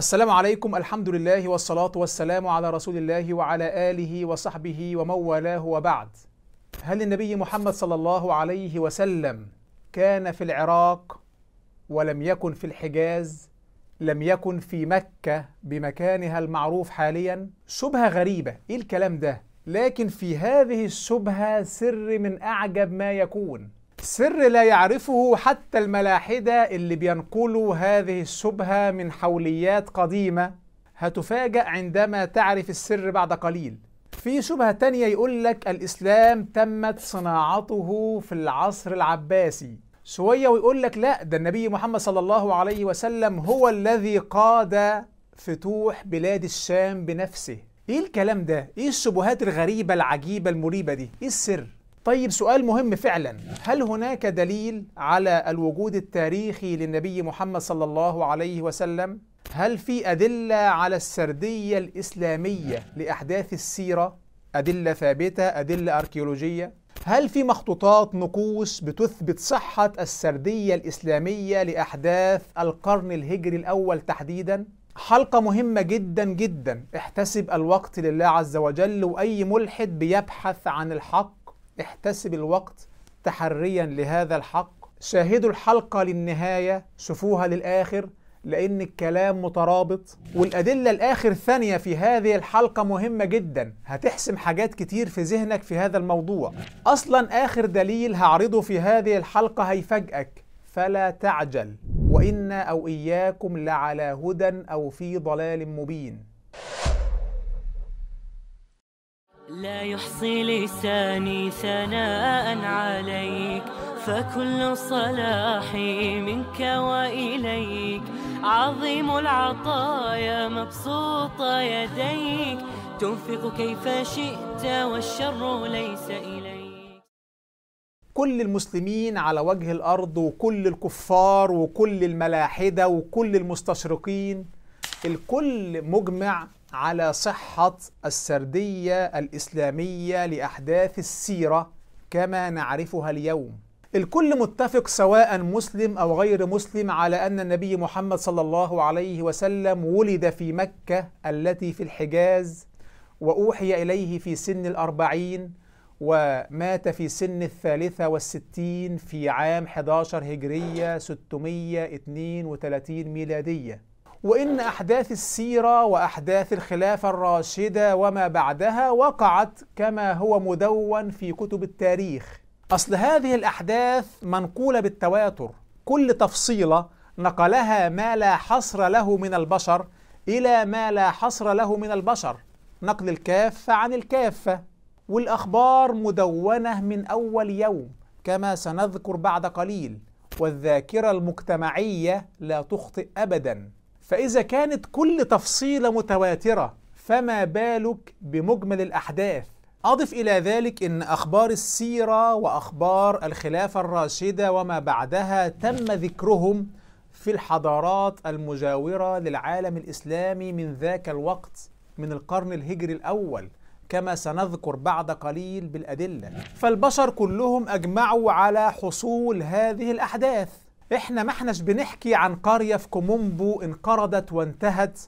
السلام عليكم الحمد لله والصلاة والسلام على رسول الله وعلى آله وصحبه ومن والاه وبعد هل النبي محمد صلى الله عليه وسلم كان في العراق ولم يكن في الحجاز لم يكن في مكة بمكانها المعروف حاليا شبهة غريبة إيه الكلام ده لكن في هذه الشبهة سر من أعجب ما يكون سر لا يعرفه حتى الملاحدة اللي بينقلوا هذه الشبهة من حوليات قديمة هتفاجأ عندما تعرف السر بعد قليل في شبهة تانية يقول لك الإسلام تمت صناعته في العصر العباسي شوية ويقول لك لا ده النبي محمد صلى الله عليه وسلم هو الذي قاد فتوح بلاد الشام بنفسه ايه الكلام ده؟ ايه الشبهات الغريبة العجيبة المريبة دي؟ ايه السر؟ طيب سؤال مهم فعلا هل هناك دليل على الوجود التاريخي للنبي محمد صلى الله عليه وسلم هل في ادله على السرديه الاسلاميه لاحداث السيره ادله ثابته ادله اركيولوجيه هل في مخطوطات نقوش بتثبت صحه السرديه الاسلاميه لاحداث القرن الهجري الاول تحديدا حلقة مهمة جدا جدا احتسب الوقت لله عز وجل وأي ملحد بيبحث عن الحق احتسب الوقت تحريا لهذا الحق شاهدوا الحلقة للنهاية شوفوها للآخر لأن الكلام مترابط والأدلة الآخر ثانية في هذه الحلقة مهمة جدا هتحسم حاجات كتير في ذهنك في هذا الموضوع أصلا آخر دليل هعرضه في هذه الحلقة هيفاجئك فلا تعجل وإنا أو إياكم لعلى هدى أو في ضلال مبين لا يحصي لساني ثناء عليك فكل صلاحي منك وإليك عظيم العطايا مبسوط يديك تنفق كيف شئت والشر ليس إليك كل المسلمين على وجه الأرض وكل الكفار وكل الملاحدة وكل المستشرقين الكل مجمع على صحة السردية الإسلامية لأحداث السيرة كما نعرفها اليوم الكل متفق سواء مسلم أو غير مسلم على أن النبي محمد صلى الله عليه وسلم ولد في مكة التي في الحجاز وأوحي إليه في سن الأربعين ومات في سن الثالثة والستين في عام 11 هجرية 632 ميلادية وإن أحداث السيرة وأحداث الخلافة الراشدة وما بعدها وقعت كما هو مدون في كتب التاريخ أصل هذه الأحداث منقولة بالتواتر كل تفصيلة نقلها ما لا حصر له من البشر إلى ما لا حصر له من البشر نقل الكافة عن الكافة والأخبار مدونة من أول يوم كما سنذكر بعد قليل والذاكرة المجتمعية لا تخطئ أبداً فإذا كانت كل تفصيلة متواترة فما بالك بمجمل الأحداث أضف إلى ذلك أن أخبار السيرة وأخبار الخلافة الراشدة وما بعدها تم ذكرهم في الحضارات المجاورة للعالم الإسلامي من ذاك الوقت من القرن الهجري الأول كما سنذكر بعد قليل بالأدلة فالبشر كلهم أجمعوا على حصول هذه الأحداث احنا ما احناش بنحكي عن قرية في كومومبو انقرضت وانتهت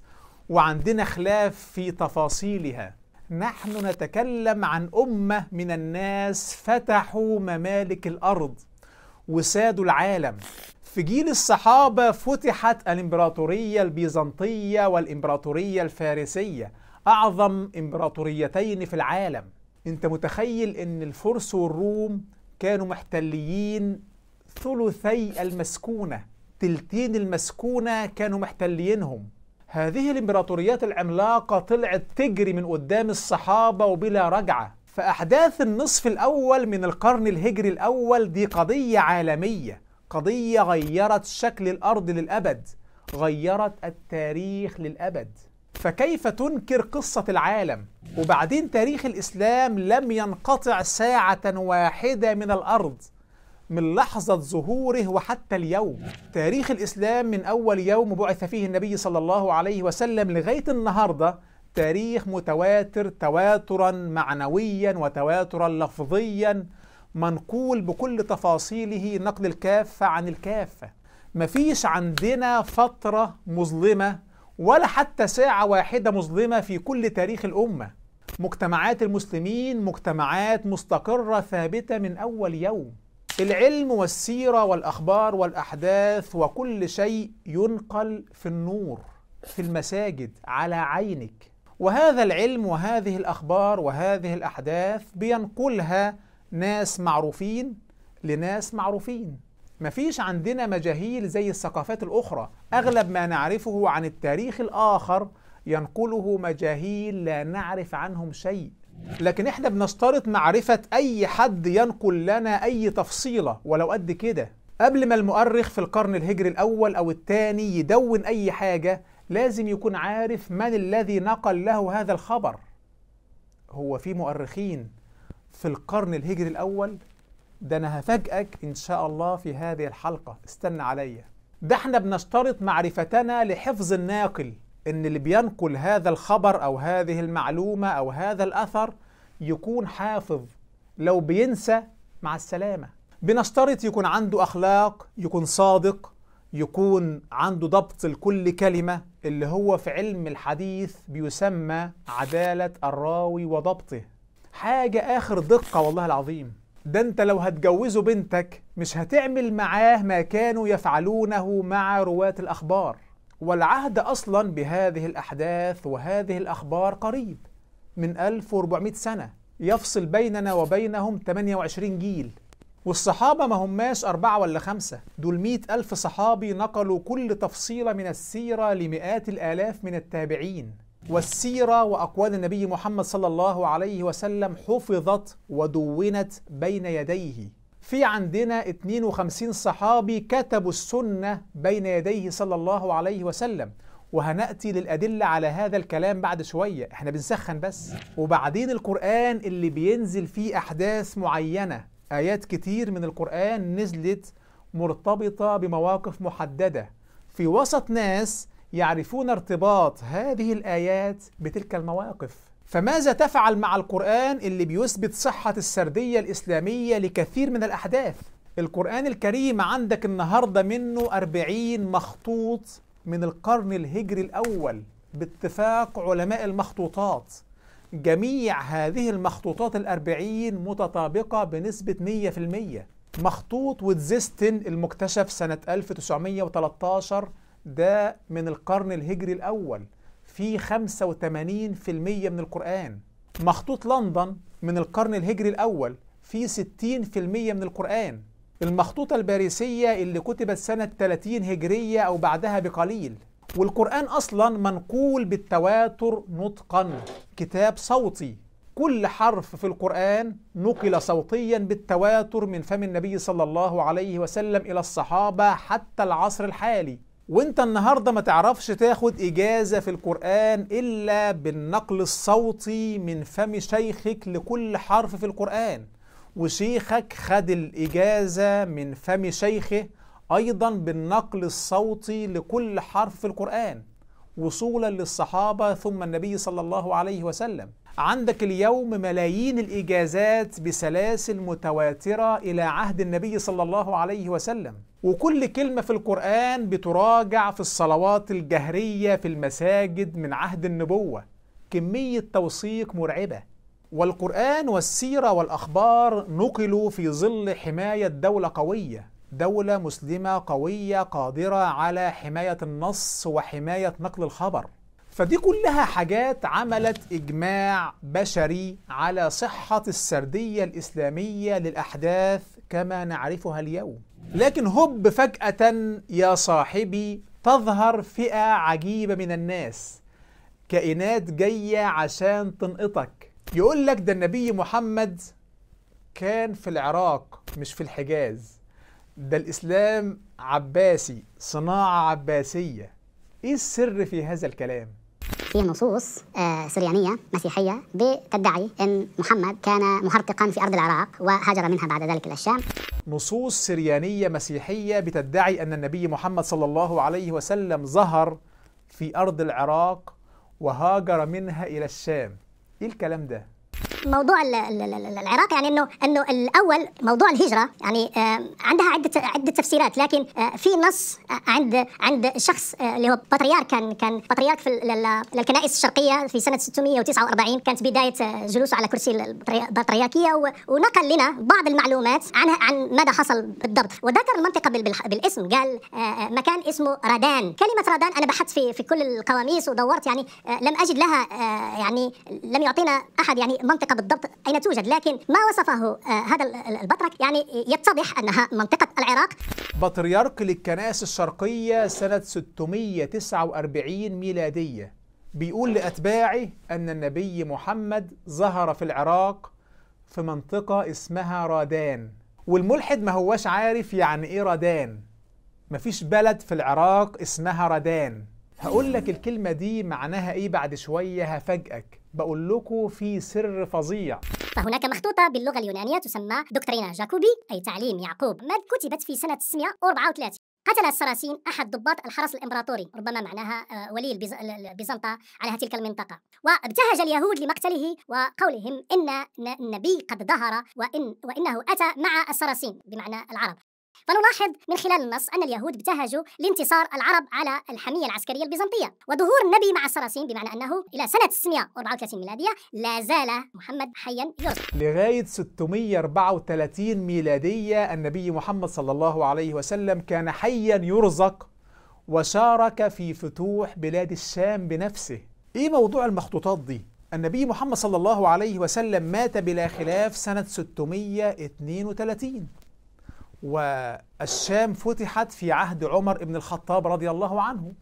وعندنا خلاف في تفاصيلها نحن نتكلم عن أمة من الناس فتحوا ممالك الأرض وسادوا العالم في جيل الصحابة فتحت الإمبراطورية البيزنطية والإمبراطورية الفارسية أعظم إمبراطوريتين في العالم أنت متخيل أن الفرس والروم كانوا محتليين ثلثي المسكونة تلتين المسكونة كانوا محتلينهم هذه الامبراطوريات العملاقة طلعت تجري من قدام الصحابة وبلا رجعة فأحداث النصف الأول من القرن الهجري الأول دي قضية عالمية قضية غيرت شكل الأرض للأبد غيرت التاريخ للأبد فكيف تنكر قصة العالم؟ وبعدين تاريخ الإسلام لم ينقطع ساعة واحدة من الأرض من لحظة ظهوره وحتى اليوم تاريخ الإسلام من أول يوم بعث فيه النبي صلى الله عليه وسلم لغاية النهاردة تاريخ متواتر تواترا معنويا وتواترا لفظيا منقول بكل تفاصيله نقل الكافة عن الكافة مفيش عندنا فترة مظلمة ولا حتى ساعة واحدة مظلمة في كل تاريخ الأمة مجتمعات المسلمين مجتمعات مستقرة ثابتة من أول يوم العلم والسيرة والأخبار والأحداث وكل شيء ينقل في النور في المساجد على عينك وهذا العلم وهذه الأخبار وهذه الأحداث بينقلها ناس معروفين لناس معروفين مفيش عندنا مجاهيل زي الثقافات الأخرى أغلب ما نعرفه عن التاريخ الآخر ينقله مجاهيل لا نعرف عنهم شيء لكن احنا بنشترط معرفة أي حد ينقل لنا أي تفصيلة ولو قد كده قبل ما المؤرخ في القرن الهجري الأول أو الثاني يدون أي حاجة لازم يكون عارف من الذي نقل له هذا الخبر هو في مؤرخين في القرن الهجري الأول ده أنا هفاجئك إن شاء الله في هذه الحلقة استنى عليا ده احنا بنشترط معرفتنا لحفظ الناقل ان اللي بينقل هذا الخبر او هذه المعلومه او هذا الاثر يكون حافظ لو بينسى مع السلامه بنشترط يكون عنده اخلاق يكون صادق يكون عنده ضبط لكل كلمه اللي هو في علم الحديث بيسمى عداله الراوي وضبطه حاجه اخر دقه والله العظيم ده انت لو هتجوزه بنتك مش هتعمل معاه ما كانوا يفعلونه مع رواه الاخبار والعهد أصلا بهذه الأحداث وهذه الأخبار قريب من 1400 سنة يفصل بيننا وبينهم 28 جيل والصحابة ما هماش أربعة ولا خمسة دول مئة ألف صحابي نقلوا كل تفصيلة من السيرة لمئات الآلاف من التابعين والسيرة وأقوال النبي محمد صلى الله عليه وسلم حفظت ودونت بين يديه في عندنا 52 صحابي كتبوا السنة بين يديه صلى الله عليه وسلم وهنأتي للأدلة على هذا الكلام بعد شوية احنا بنسخن بس وبعدين القرآن اللي بينزل فيه أحداث معينة آيات كتير من القرآن نزلت مرتبطة بمواقف محددة في وسط ناس يعرفون ارتباط هذه الآيات بتلك المواقف فماذا تفعل مع القرآن اللي بيثبت صحة السردية الإسلامية لكثير من الأحداث؟ القرآن الكريم عندك النهاردة منه أربعين مخطوط من القرن الهجري الأول باتفاق علماء المخطوطات جميع هذه المخطوطات الأربعين متطابقة بنسبة 100% مخطوط ويتزيستن المكتشف سنة 1913 ده من القرن الهجري الأول في 85% من القرآن مخطوط لندن من القرن الهجري الأول في 60% من القرآن المخطوطة الباريسية اللي كتبت سنة 30 هجرية أو بعدها بقليل والقرآن أصلا منقول بالتواتر نطقا كتاب صوتي كل حرف في القرآن نقل صوتيا بالتواتر من فم النبي صلى الله عليه وسلم إلى الصحابة حتى العصر الحالي وانت النهاردة ما تعرفش تاخد إجازة في القرآن إلا بالنقل الصوتي من فم شيخك لكل حرف في القرآن وشيخك خد الإجازة من فم شيخه أيضا بالنقل الصوتي لكل حرف في القرآن وصولا للصحابة ثم النبي صلى الله عليه وسلم عندك اليوم ملايين الإجازات بسلاسل متواترة إلى عهد النبي صلى الله عليه وسلم وكل كلمة في القرآن بتراجع في الصلوات الجهرية في المساجد من عهد النبوة كمية توثيق مرعبة والقرآن والسيرة والأخبار نقلوا في ظل حماية دولة قوية دولة مسلمة قوية قادرة على حماية النص وحماية نقل الخبر فدي كلها حاجات عملت إجماع بشري على صحة السردية الإسلامية للأحداث كما نعرفها اليوم لكن هب فجأة يا صاحبي تظهر فئة عجيبة من الناس كائنات جاية عشان تنقطك يقول لك ده النبي محمد كان في العراق مش في الحجاز ده الإسلام عباسي صناعة عباسية إيه السر في هذا الكلام؟ فيه نصوص آه، سريانية مسيحية بتدعي أن محمد كان محرقا في أرض العراق وهاجر منها بعد ذلك إلى الشام نصوص سريانية مسيحية بتدعي أن النبي محمد صلى الله عليه وسلم ظهر في أرض العراق وهاجر منها إلى الشام إيه الكلام ده؟ موضوع العراق يعني انه انه الاول موضوع الهجره يعني آه، عندها عده عده تفسيرات لكن آه، في نص آه، عند عند شخص اللي هو بطريرك كان كان بطريرك في للكنائس الشرقيه في سنه 649 كانت بدايه جلوسه على كرسي البطريركيه ونقل لنا بعض المعلومات عن عن ماذا حصل بالضبط وذكر المنطقه بالاسم قال مكان اسمه رادان كلمه رادان انا بحثت في في كل القواميس ودورت يعني لم اجد لها يعني لم يعطينا احد يعني منطقه المنطقه بالضبط أين توجد لكن ما وصفه آه، هذا البطرك يعني يتضح أنها منطقة العراق بطريرك للكنائس الشرقية سنة 649 ميلادية بيقول لأتباعه أن النبي محمد ظهر في العراق في منطقة اسمها رادان والملحد ما هواش عارف يعني إيه رادان مفيش بلد في العراق اسمها رادان هقول لك الكلمة دي معناها إيه بعد شوية هفاجئك بقول لكم في سر فظيع فهناك مخطوطة باللغة اليونانية تسمى دكترينا جاكوبي أي تعليم يعقوب مد كتبت في سنة 634 قتل السراسين أحد ضباط الحرس الإمبراطوري ربما معناها آه، ولي البيزنطة على تلك المنطقة وابتهج اليهود لمقتله وقولهم إن النبي قد ظهر وإن وإنه أتى مع السراسين بمعنى العرب فنلاحظ من خلال النص أن اليهود ابتهجوا لانتصار العرب على الحمية العسكرية البيزنطية وظهور النبي مع الصراصين بمعنى أنه إلى سنة 634 ميلادية لا زال محمد حيا يوسف لغاية 634 ميلادية النبي محمد صلى الله عليه وسلم كان حيا يرزق وشارك في فتوح بلاد الشام بنفسه ايه موضوع المخطوطات دي النبي محمد صلى الله عليه وسلم مات بلا خلاف سنة 632 والشام فتحت في عهد عمر بن الخطاب رضي الله عنه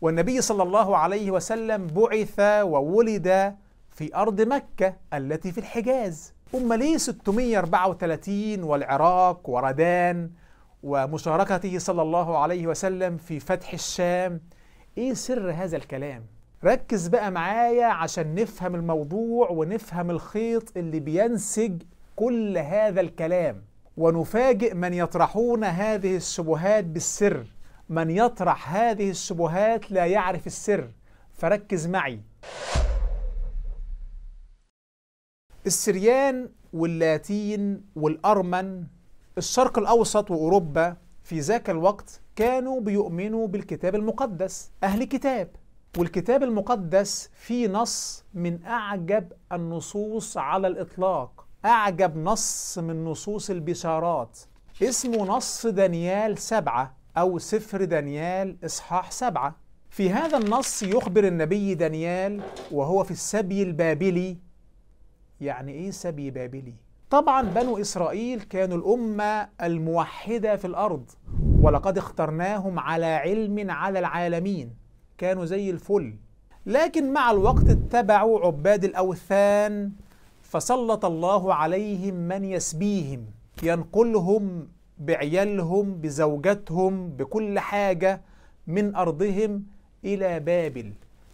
والنبي صلى الله عليه وسلم بعث وولد في أرض مكة التي في الحجاز أم ليه 634 والعراق وردان ومشاركته صلى الله عليه وسلم في فتح الشام إيه سر هذا الكلام؟ ركز بقى معايا عشان نفهم الموضوع ونفهم الخيط اللي بينسج كل هذا الكلام ونفاجئ من يطرحون هذه الشبهات بالسر من يطرح هذه الشبهات لا يعرف السر فركز معي السريان واللاتين والأرمن الشرق الأوسط وأوروبا في ذاك الوقت كانوا بيؤمنوا بالكتاب المقدس أهل كتاب والكتاب المقدس فيه نص من أعجب النصوص على الإطلاق أعجب نص من نصوص البشارات اسمه نص دانيال سبعة أو سفر دانيال إصحاح سبعة في هذا النص يخبر النبي دانيال وهو في السبي البابلي يعني إيه سبي بابلي؟ طبعا بنو إسرائيل كانوا الأمة الموحدة في الأرض ولقد اخترناهم على علم على العالمين كانوا زي الفل لكن مع الوقت اتبعوا عباد الأوثان فسلط الله عليهم من يسبيهم ينقلهم بعيالهم بزوجاتهم بكل حاجة من أرضهم إلى بابل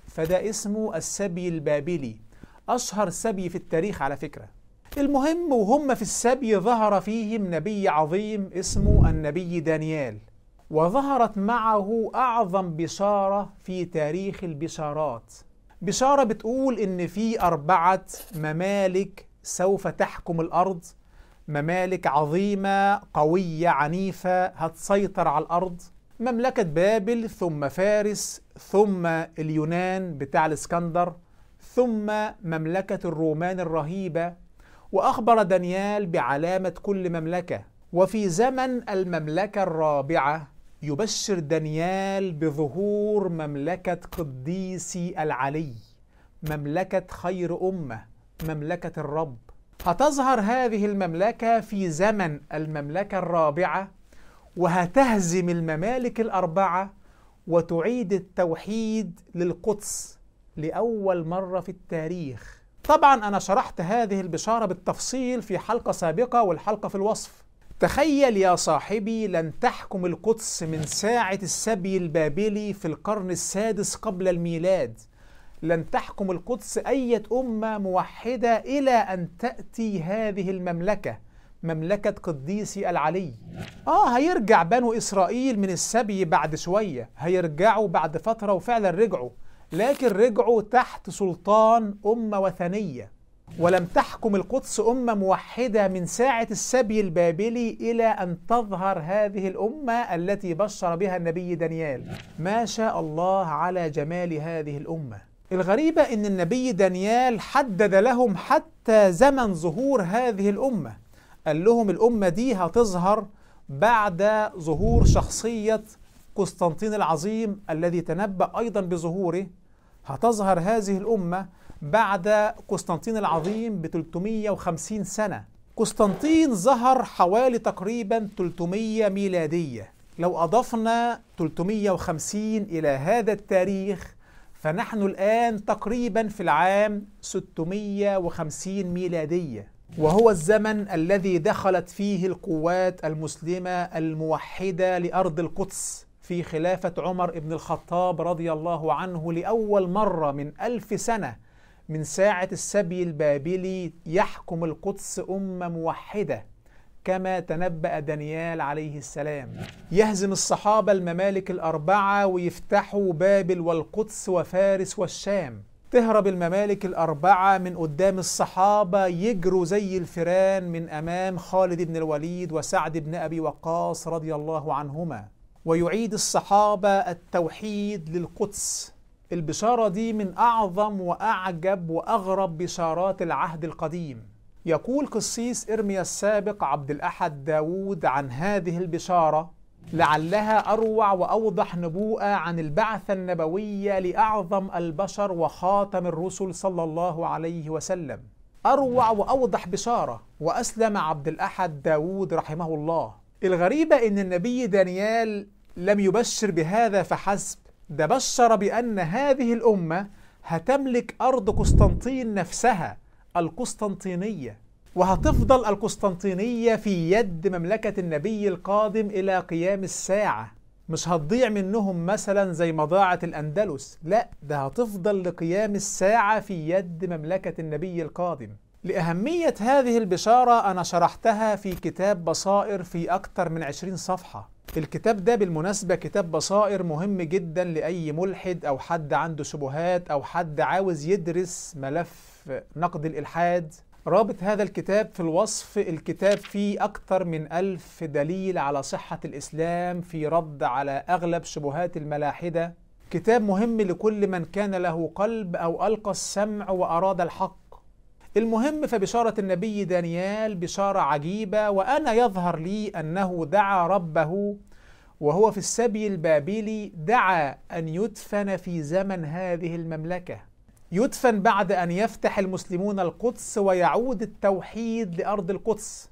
فده اسمه السبي البابلي أشهر سبي في التاريخ على فكرة المهم وهم في السبي ظهر فيهم نبي عظيم اسمه النبي دانيال وظهرت معه أعظم بشارة في تاريخ البشارات بشارة بتقول إن في أربعة ممالك سوف تحكم الأرض ممالك عظيمة قوية عنيفة هتسيطر على الأرض مملكة بابل ثم فارس ثم اليونان بتاع الإسكندر ثم مملكة الرومان الرهيبة وأخبر دانيال بعلامة كل مملكة وفي زمن المملكة الرابعة يبشر دانيال بظهور مملكة قديسي العلي مملكة خير أمة مملكة الرب هتظهر هذه المملكة في زمن المملكة الرابعة وهتهزم الممالك الأربعة وتعيد التوحيد للقدس لأول مرة في التاريخ طبعا أنا شرحت هذه البشارة بالتفصيل في حلقة سابقة والحلقة في الوصف تخيل يا صاحبي لن تحكم القدس من ساعة السبي البابلي في القرن السادس قبل الميلاد لن تحكم القدس أية أمة موحدة إلى أن تأتي هذه المملكة مملكة قديسي العلي آه هيرجع بنو إسرائيل من السبي بعد شوية هيرجعوا بعد فترة وفعلا رجعوا لكن رجعوا تحت سلطان أمة وثنية ولم تحكم القدس أمة موحدة من ساعة السبي البابلي إلى أن تظهر هذه الأمة التي بشر بها النبي دانيال ما شاء الله على جمال هذه الأمة الغريبة أن النبي دانيال حدد لهم حتى زمن ظهور هذه الأمة قال لهم الأمة دي هتظهر بعد ظهور شخصية قسطنطين العظيم الذي تنبأ أيضا بظهوره هتظهر هذه الأمة بعد قسطنطين العظيم ب 350 سنة قسطنطين ظهر حوالي تقريبا 300 ميلادية لو أضفنا 350 إلى هذا التاريخ فنحن الآن تقريبا في العام 650 ميلادية وهو الزمن الذي دخلت فيه القوات المسلمة الموحدة لأرض القدس في خلافة عمر بن الخطاب رضي الله عنه لأول مرة من ألف سنة من ساعة السبي البابلي يحكم القدس أمة موحدة كما تنبأ دانيال عليه السلام يهزم الصحابة الممالك الأربعة ويفتحوا بابل والقدس وفارس والشام تهرب الممالك الأربعة من قدام الصحابة يجروا زي الفيران من أمام خالد بن الوليد وسعد بن أبي وقاص رضي الله عنهما ويعيد الصحابة التوحيد للقدس البشارة دي من أعظم وأعجب وأغرب بشارات العهد القديم يقول قسيس إرميا السابق عبد الأحد داود عن هذه البشارة لعلها أروع وأوضح نبوءة عن البعثة النبوية لأعظم البشر وخاتم الرسل صلى الله عليه وسلم أروع وأوضح بشارة وأسلم عبد الأحد داود رحمه الله الغريبة إن النبي دانيال لم يبشر بهذا فحسب ده بشر بأن هذه الأمة هتملك أرض قسطنطين نفسها القسطنطينية وهتفضل القسطنطينية في يد مملكة النبي القادم إلى قيام الساعة مش هتضيع منهم مثلا زي مضاعة الأندلس لا ده هتفضل لقيام الساعة في يد مملكة النبي القادم لأهمية هذه البشارة أنا شرحتها في كتاب بصائر في أكثر من عشرين صفحة الكتاب ده بالمناسبة كتاب بصائر مهم جدا لأي ملحد أو حد عنده شبهات أو حد عاوز يدرس ملف نقد الإلحاد رابط هذا الكتاب في الوصف الكتاب فيه أكثر من ألف دليل على صحة الإسلام في رد على أغلب شبهات الملاحدة كتاب مهم لكل من كان له قلب أو ألقى السمع وأراد الحق المهم فبشارة النبي دانيال بشارة عجيبة وأنا يظهر لي أنه دعا ربه وهو في السبي البابلي دعا أن يدفن في زمن هذه المملكة يدفن بعد أن يفتح المسلمون القدس ويعود التوحيد لأرض القدس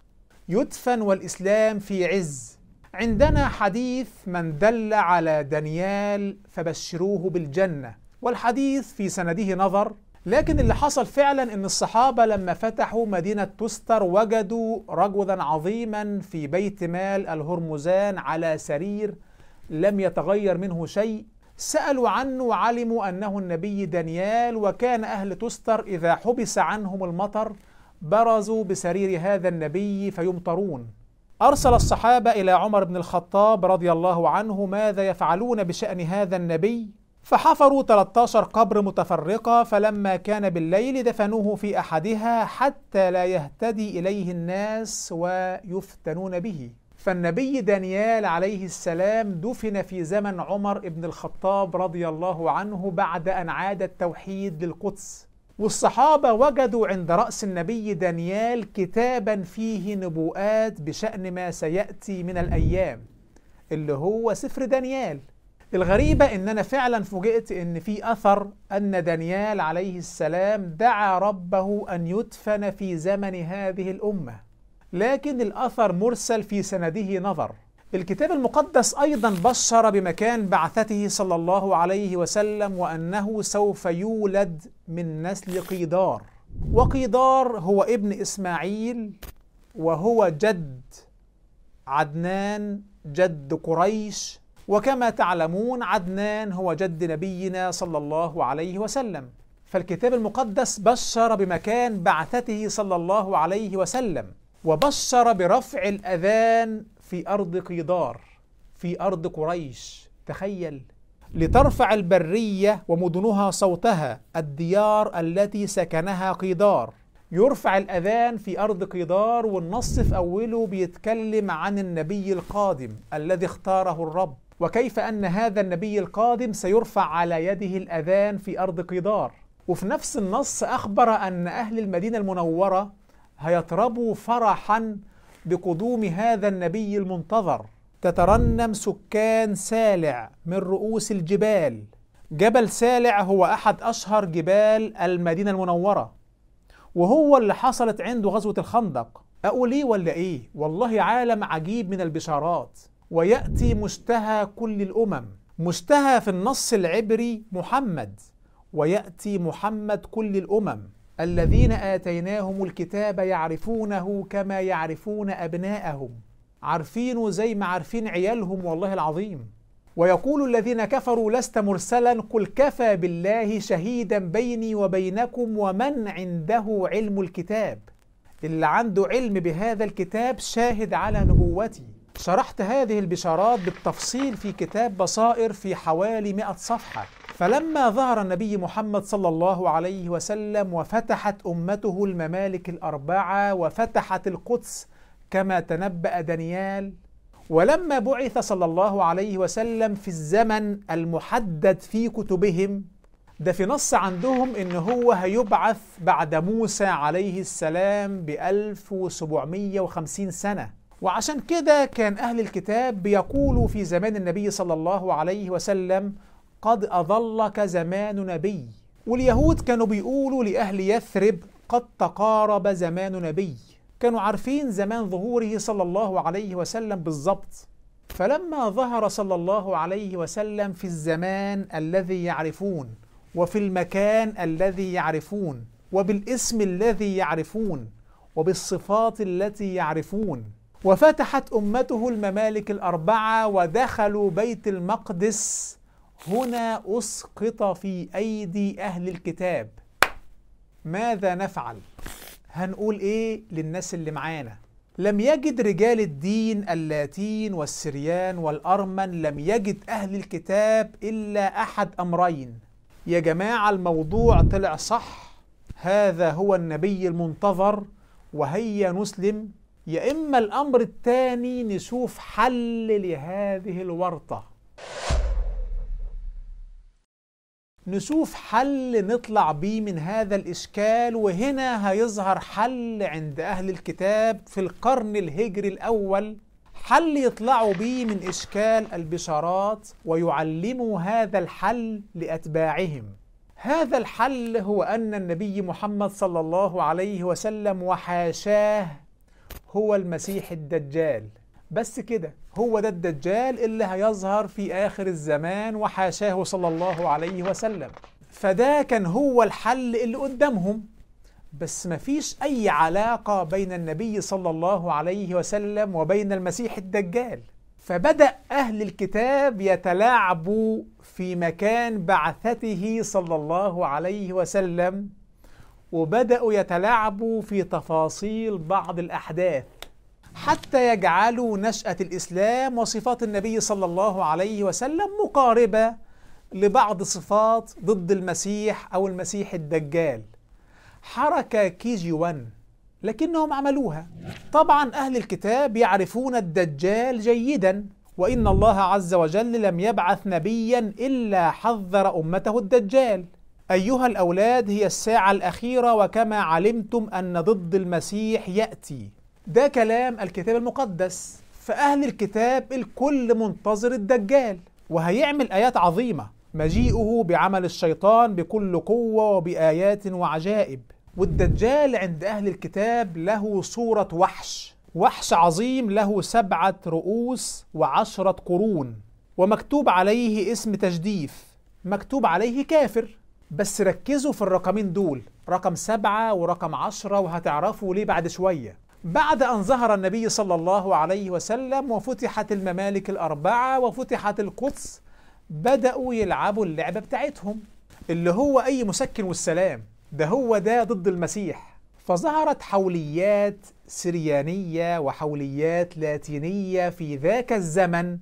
يدفن والإسلام في عز عندنا حديث من دل على دانيال فبشروه بالجنة والحديث في سنده نظر لكن اللي حصل فعلا ان الصحابه لما فتحوا مدينه توستر وجدوا رجلا عظيما في بيت مال الهرمزان على سرير لم يتغير منه شيء سالوا عنه وعلموا انه النبي دانيال وكان اهل تستر اذا حبس عنهم المطر برزوا بسرير هذا النبي فيمطرون ارسل الصحابه الى عمر بن الخطاب رضي الله عنه ماذا يفعلون بشان هذا النبي فحفروا 13 قبر متفرقة فلما كان بالليل دفنوه في أحدها حتى لا يهتدي إليه الناس ويفتنون به فالنبي دانيال عليه السلام دفن في زمن عمر بن الخطاب رضي الله عنه بعد أن عاد التوحيد للقدس والصحابة وجدوا عند رأس النبي دانيال كتابا فيه نبوءات بشأن ما سيأتي من الأيام اللي هو سفر دانيال الغريبة إن أنا فعلا فوجئت إن في أثر أن دانيال عليه السلام دعا ربه أن يدفن في زمن هذه الأمة لكن الأثر مرسل في سنده نظر الكتاب المقدس أيضا بشر بمكان بعثته صلى الله عليه وسلم وأنه سوف يولد من نسل قيدار وقيدار هو ابن إسماعيل وهو جد عدنان جد قريش وكما تعلمون عدنان هو جد نبينا صلى الله عليه وسلم فالكتاب المقدس بشر بمكان بعثته صلى الله عليه وسلم وبشر برفع الأذان في أرض قيدار في أرض قريش تخيل لترفع البرية ومدنها صوتها الديار التي سكنها قيدار يرفع الأذان في أرض قيدار والنص في أوله بيتكلم عن النبي القادم الذي اختاره الرب وكيف أن هذا النبي القادم سيرفع على يده الأذان في أرض قيدار وفي نفس النص أخبر أن أهل المدينة المنورة هيطربوا فرحا بقدوم هذا النبي المنتظر تترنم سكان سالع من رؤوس الجبال جبل سالع هو أحد أشهر جبال المدينة المنورة وهو اللي حصلت عنده غزوة الخندق أقول إيه ولا إيه؟ والله عالم عجيب من البشارات ويأتي مشتهى كل الأمم مشتهى في النص العبري محمد ويأتي محمد كل الأمم الذين آتيناهم الكتاب يعرفونه كما يعرفون أبناءهم عارفينه زي ما عارفين عيالهم والله العظيم ويقول الذين كفروا لست مرسلا قل كفى بالله شهيدا بيني وبينكم ومن عنده علم الكتاب اللي عنده علم بهذا الكتاب شاهد على نبوتي شرحت هذه البشارات بالتفصيل في كتاب بصائر في حوالي 100 صفحة فلما ظهر النبي محمد صلى الله عليه وسلم وفتحت أمته الممالك الأربعة وفتحت القدس كما تنبأ دانيال ولما بعث صلى الله عليه وسلم في الزمن المحدد في كتبهم ده في نص عندهم ان هو هيبعث بعد موسى عليه السلام ب 1750 سنه وعشان كده كان أهل الكتاب بيقولوا في زمان النبي صلى الله عليه وسلم قد أظلك زمان نبي واليهود كانوا بيقولوا لأهل يثرب قد تقارب زمان نبي كانوا عارفين زمان ظهوره صلى الله عليه وسلم بالظبط فلما ظهر صلى الله عليه وسلم في الزمان الذي يعرفون وفي المكان الذي يعرفون وبالاسم الذي يعرفون وبالصفات التي يعرفون وفتحت أمته الممالك الأربعة ودخلوا بيت المقدس هنا أسقط في أيدي أهل الكتاب ماذا نفعل؟ هنقول إيه للناس اللي معانا؟ لم يجد رجال الدين اللاتين والسريان والأرمن لم يجد أهل الكتاب إلا أحد أمرين يا جماعة الموضوع طلع صح هذا هو النبي المنتظر وهيا نسلم يا إما الأمر الثاني نشوف حل لهذه الورطة نشوف حل نطلع بيه من هذا الإشكال وهنا هيظهر حل عند أهل الكتاب في القرن الهجري الأول حل يطلعوا بيه من إشكال البشارات ويعلموا هذا الحل لأتباعهم هذا الحل هو أن النبي محمد صلى الله عليه وسلم وحاشاه هو المسيح الدجال بس كده هو ده الدجال اللي هيظهر في آخر الزمان وحاشاه صلى الله عليه وسلم فده كان هو الحل اللي قدامهم بس مفيش أي علاقة بين النبي صلى الله عليه وسلم وبين المسيح الدجال فبدأ أهل الكتاب يتلاعبوا في مكان بعثته صلى الله عليه وسلم وبدأوا يتلاعبوا في تفاصيل بعض الأحداث حتى يجعلوا نشأة الإسلام وصفات النبي صلى الله عليه وسلم مقاربة لبعض صفات ضد المسيح أو المسيح الدجال حركة كي جي 1 لكنهم عملوها طبعا أهل الكتاب يعرفون الدجال جيدا وإن الله عز وجل لم يبعث نبيا إلا حذر أمته الدجال أيها الأولاد هي الساعة الأخيرة وكما علمتم أن ضد المسيح يأتي ده كلام الكتاب المقدس فأهل الكتاب الكل منتظر الدجال وهيعمل آيات عظيمة مجيئه بعمل الشيطان بكل قوة وبآيات وعجائب والدجال عند أهل الكتاب له صورة وحش وحش عظيم له سبعة رؤوس وعشرة قرون ومكتوب عليه اسم تجديف مكتوب عليه كافر بس ركزوا في الرقمين دول رقم سبعة ورقم عشرة وهتعرفوا ليه بعد شوية بعد أن ظهر النبي صلى الله عليه وسلم وفتحت الممالك الأربعة وفتحت القدس بدأوا يلعبوا اللعبة بتاعتهم اللي هو أي مسكن والسلام ده هو ده ضد المسيح فظهرت حوليات سريانية وحوليات لاتينية في ذاك الزمن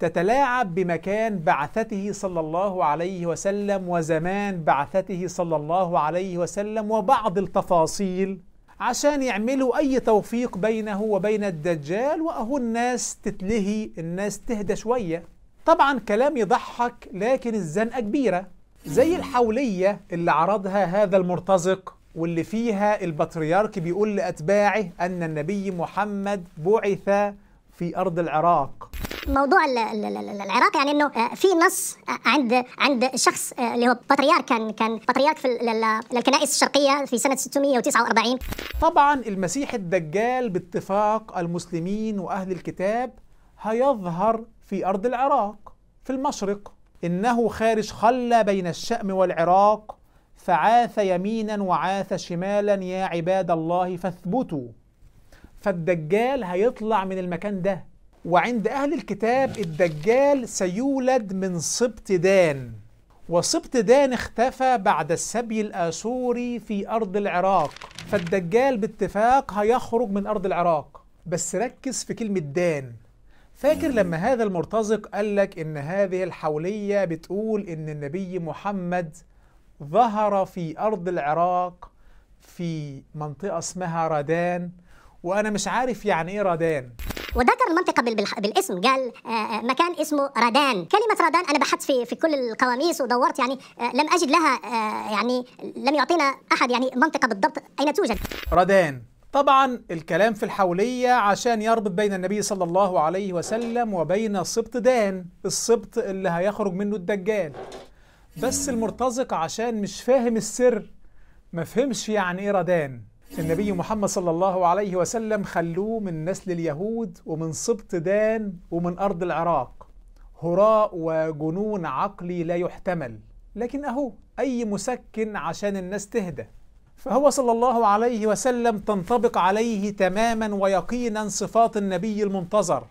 تتلاعب بمكان بعثته صلى الله عليه وسلم وزمان بعثته صلى الله عليه وسلم وبعض التفاصيل عشان يعملوا أي توفيق بينه وبين الدجال وأهو الناس تتلهي الناس تهدى شوية طبعا كلام يضحك لكن الزنقة كبيرة زي الحولية اللي عرضها هذا المرتزق واللي فيها البطريرك بيقول لأتباعه أن النبي محمد بعث في أرض العراق موضوع العراق يعني انه آه، في نص آه، عند عند شخص آه، اللي هو باترياك كان كان بطريرك في الكنائس الشرقيه في سنه 649 طبعا المسيح الدجال باتفاق المسلمين واهل الكتاب هيظهر في ارض العراق في المشرق انه خارج خلى بين الشام والعراق فعاث يمينا وعاث شمالا يا عباد الله فاثبتوا فالدجال هيطلع من المكان ده وعند أهل الكتاب الدجال سيولد من سبط دان وسبط دان اختفى بعد السبي الآسوري في أرض العراق فالدجال باتفاق هيخرج من أرض العراق بس ركز في كلمة دان فاكر لما هذا المرتزق قال لك إن هذه الحولية بتقول إن النبي محمد ظهر في أرض العراق في منطقة اسمها رادان وأنا مش عارف يعني إيه رادان وذكر المنطقه بالاسم قال آه، آه، مكان اسمه رادان كلمه رادان انا بحثت في في كل القواميس ودورت يعني آه، لم اجد لها يعني لم يعطينا احد يعني منطقه بالضبط اين توجد رادان طبعا الكلام في الحولية عشان يربط بين النبي صلى الله عليه وسلم وبين سبط دان السبط اللي هيخرج منه الدجال بس المرتزق عشان مش فاهم السر مفهمش يعني ايه ردان النبي محمد صلى الله عليه وسلم خلوه من نسل اليهود ومن سبط دان ومن أرض العراق هراء وجنون عقلي لا يحتمل لكن أهو أي مسكن عشان الناس تهدى فهو صلى الله عليه وسلم تنطبق عليه تماما ويقينا صفات النبي المنتظر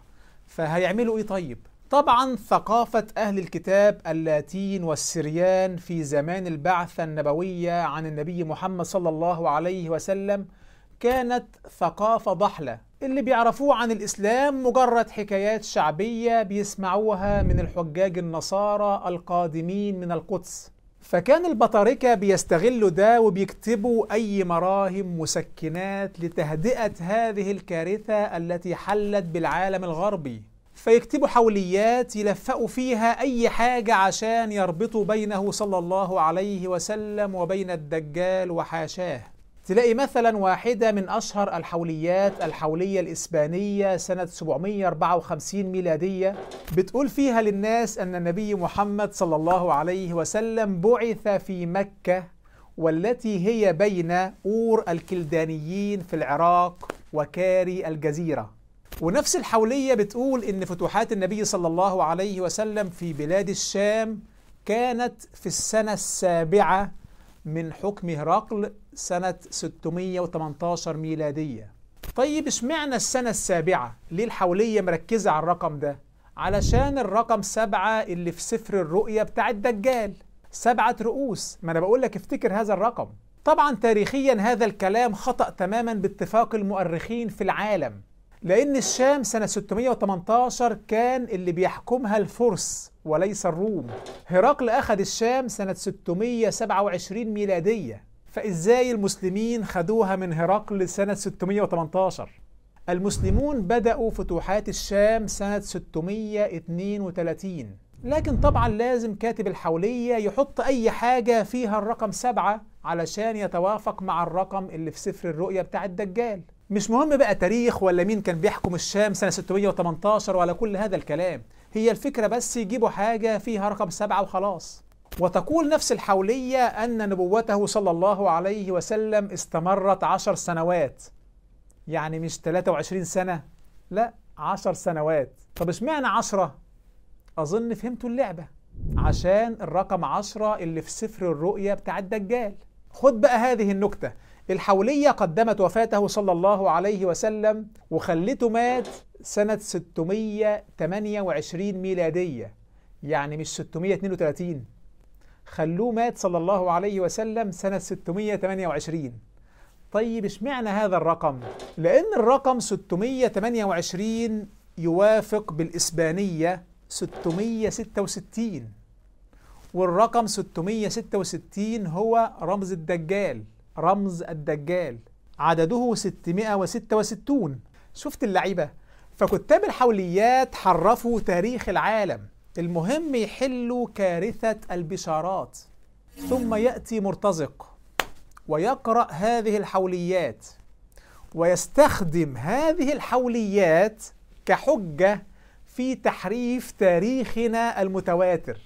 فهيعملوا إيه طيب؟ طبعا ثقافة أهل الكتاب اللاتين والسريان في زمان البعثة النبوية عن النبي محمد صلى الله عليه وسلم كانت ثقافة ضحلة اللي بيعرفوه عن الإسلام مجرد حكايات شعبية بيسمعوها من الحجاج النصارى القادمين من القدس فكان البطاركة بيستغلوا ده وبيكتبوا أي مراهم مسكنات لتهدئة هذه الكارثة التي حلت بالعالم الغربي فيكتبوا حوليات يلفقوا فيها أي حاجة عشان يربطوا بينه صلى الله عليه وسلم وبين الدجال وحاشاه تلاقي مثلا واحدة من أشهر الحوليات الحولية الإسبانية سنة 754 ميلادية بتقول فيها للناس أن النبي محمد صلى الله عليه وسلم بعث في مكة والتي هي بين أور الكلدانيين في العراق وكاري الجزيرة ونفس الحولية بتقول إن فتوحات النبي صلى الله عليه وسلم في بلاد الشام كانت في السنة السابعة من حكم هرقل سنة 618 ميلادية طيب اشمعنى السنة السابعة؟ ليه الحولية مركزة على الرقم ده؟ علشان الرقم سبعة اللي في سفر الرؤية بتاع الدجال سبعة رؤوس ما أنا بقول لك افتكر هذا الرقم طبعا تاريخيا هذا الكلام خطأ تماما باتفاق المؤرخين في العالم لأن الشام سنة 618 كان اللي بيحكمها الفرس وليس الروم هرقل أخذ الشام سنة 627 ميلادية فإزاي المسلمين خدوها من هرقل سنة 618 المسلمون بدأوا فتوحات الشام سنة 632 لكن طبعا لازم كاتب الحولية يحط أي حاجة فيها الرقم سبعة علشان يتوافق مع الرقم اللي في سفر الرؤية بتاع الدجال مش مهم بقى تاريخ ولا مين كان بيحكم الشام سنة 618 ولا كل هذا الكلام هي الفكرة بس يجيبوا حاجة فيها رقم سبعة وخلاص وتقول نفس الحولية أن نبوته صلى الله عليه وسلم استمرت عشر سنوات يعني مش 23 سنة لا عشر سنوات طب اشمعنى عشرة؟ أظن فهمتوا اللعبة عشان الرقم عشرة اللي في سفر الرؤية بتاع الدجال خد بقى هذه النكتة الحولية قدمت وفاته صلى الله عليه وسلم وخلته مات سنة 628 ميلادية يعني مش 632 خلوه مات صلى الله عليه وسلم سنة 628 طيب اشمعنى هذا الرقم؟ لأن الرقم 628 يوافق بالإسبانية 666 والرقم 666 هو رمز الدجال رمز الدجال عدده 666 شفت اللعيبة فكتاب الحوليات حرفوا تاريخ العالم المهم يحلوا كارثة البشارات ثم يأتي مرتزق ويقرأ هذه الحوليات ويستخدم هذه الحوليات كحجة في تحريف تاريخنا المتواتر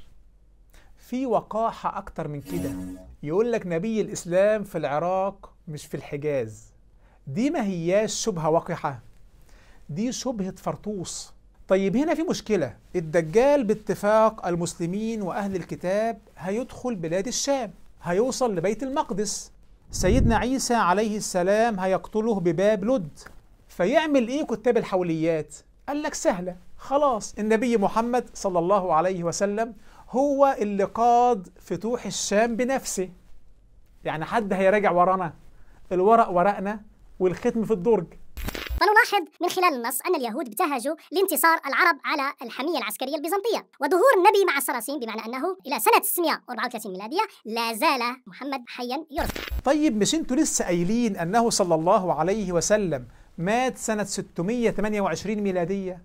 في وقاحة أكتر من كده يقول لك نبي الإسلام في العراق مش في الحجاز دي ما هياش شبهة وقحة دي شبهة فرطوس طيب هنا في مشكلة الدجال باتفاق المسلمين وأهل الكتاب هيدخل بلاد الشام هيوصل لبيت المقدس سيدنا عيسى عليه السلام هيقتله بباب لد فيعمل ايه كتاب الحوليات؟ قال لك سهلة خلاص النبي محمد صلى الله عليه وسلم هو اللي قاد فتوح الشام بنفسه يعني حد هيراجع ورانا الورق ورقنا والختم في الدرج ونلاحظ من خلال النص أن اليهود ابتهجوا لانتصار العرب على الحمية العسكرية البيزنطية وظهور النبي مع السراسين بمعنى أنه إلى سنة 634 ميلادية لا زال محمد حيا يرثى طيب مش انتوا لسه قايلين أنه صلى الله عليه وسلم مات سنة 628 ميلادية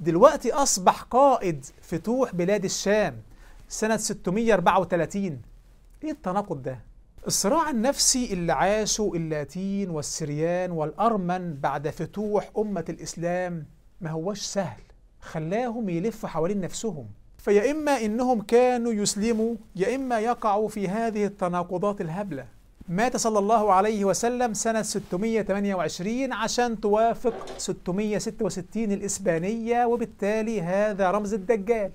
دلوقتي أصبح قائد فتوح بلاد الشام سنة 634 إيه التناقض ده؟ الصراع النفسي اللي عاشه اللاتين والسريان والأرمن بعد فتوح أمة الإسلام ما هوش سهل خلاهم يلفوا حوالين نفسهم فيا إما إنهم كانوا يسلموا يا إما يقعوا في هذه التناقضات الهبلة مات صلى الله عليه وسلم سنة 628 عشان توافق 666 الإسبانية وبالتالي هذا رمز الدجال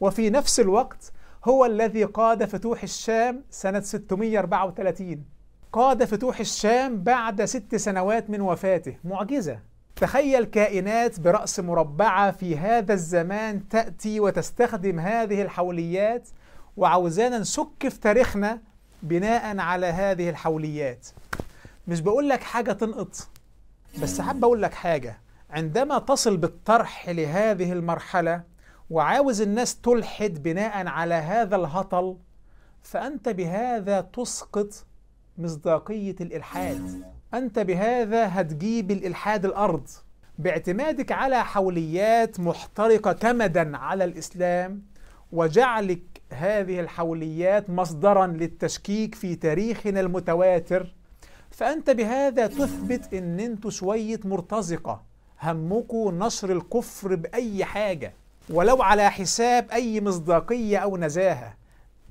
وفي نفس الوقت هو الذي قاد فتوح الشام سنة 634 قاد فتوح الشام بعد ست سنوات من وفاته معجزة تخيل كائنات برأس مربعة في هذا الزمان تأتي وتستخدم هذه الحوليات وعاوزانا نسك في تاريخنا بناء على هذه الحوليات مش بقول لك حاجة تنقط بس حابة أقول لك حاجة عندما تصل بالطرح لهذه المرحلة وعاوز الناس تلحد بناء على هذا الهطل فأنت بهذا تسقط مصداقية الإلحاد أنت بهذا هتجيب الإلحاد الأرض باعتمادك على حوليات محترقة كمدا على الإسلام وجعلك هذه الحوليات مصدرا للتشكيك في تاريخنا المتواتر فأنت بهذا تثبت إن أنتوا شوية مرتزقة همكم نشر الكفر بأي حاجة ولو على حساب أي مصداقية أو نزاهة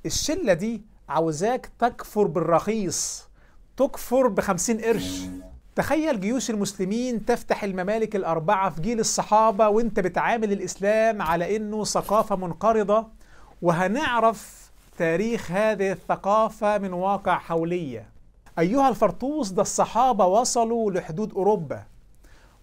الشلة دي عاوزاك تكفر بالرخيص تكفر بخمسين قرش تخيل جيوش المسلمين تفتح الممالك الأربعة في جيل الصحابة وانت بتعامل الإسلام على إنه ثقافة منقرضة وهنعرف تاريخ هذه الثقافة من واقع حولية أيها الفرطوس ده الصحابة وصلوا لحدود أوروبا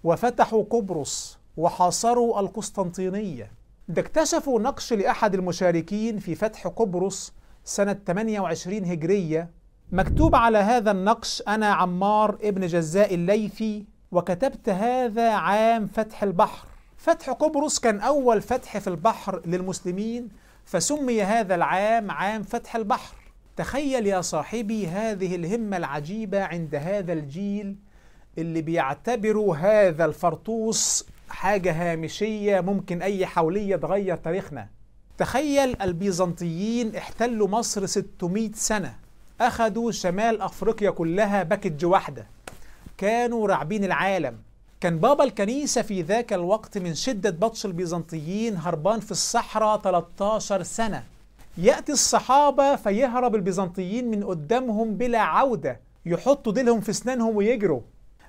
وفتحوا قبرص وحاصروا القسطنطينية ده اكتشفوا نقش لأحد المشاركين في فتح قبرص سنة 28 هجرية مكتوب على هذا النقش أنا عمار ابن جزاء الليثي وكتبت هذا عام فتح البحر فتح قبرص كان أول فتح في البحر للمسلمين فسمي هذا العام عام فتح البحر تخيل يا صاحبي هذه الهمة العجيبة عند هذا الجيل اللي بيعتبروا هذا الفرطوس حاجة هامشية ممكن أي حولية تغير تاريخنا تخيل البيزنطيين احتلوا مصر 600 سنة أخذوا شمال أفريقيا كلها باكج واحدة كانوا راعبين العالم كان بابا الكنيسة في ذاك الوقت من شدة بطش البيزنطيين هربان في الصحراء 13 سنة يأتي الصحابة فيهرب البيزنطيين من قدامهم بلا عودة يحطوا ديلهم في اسنانهم ويجروا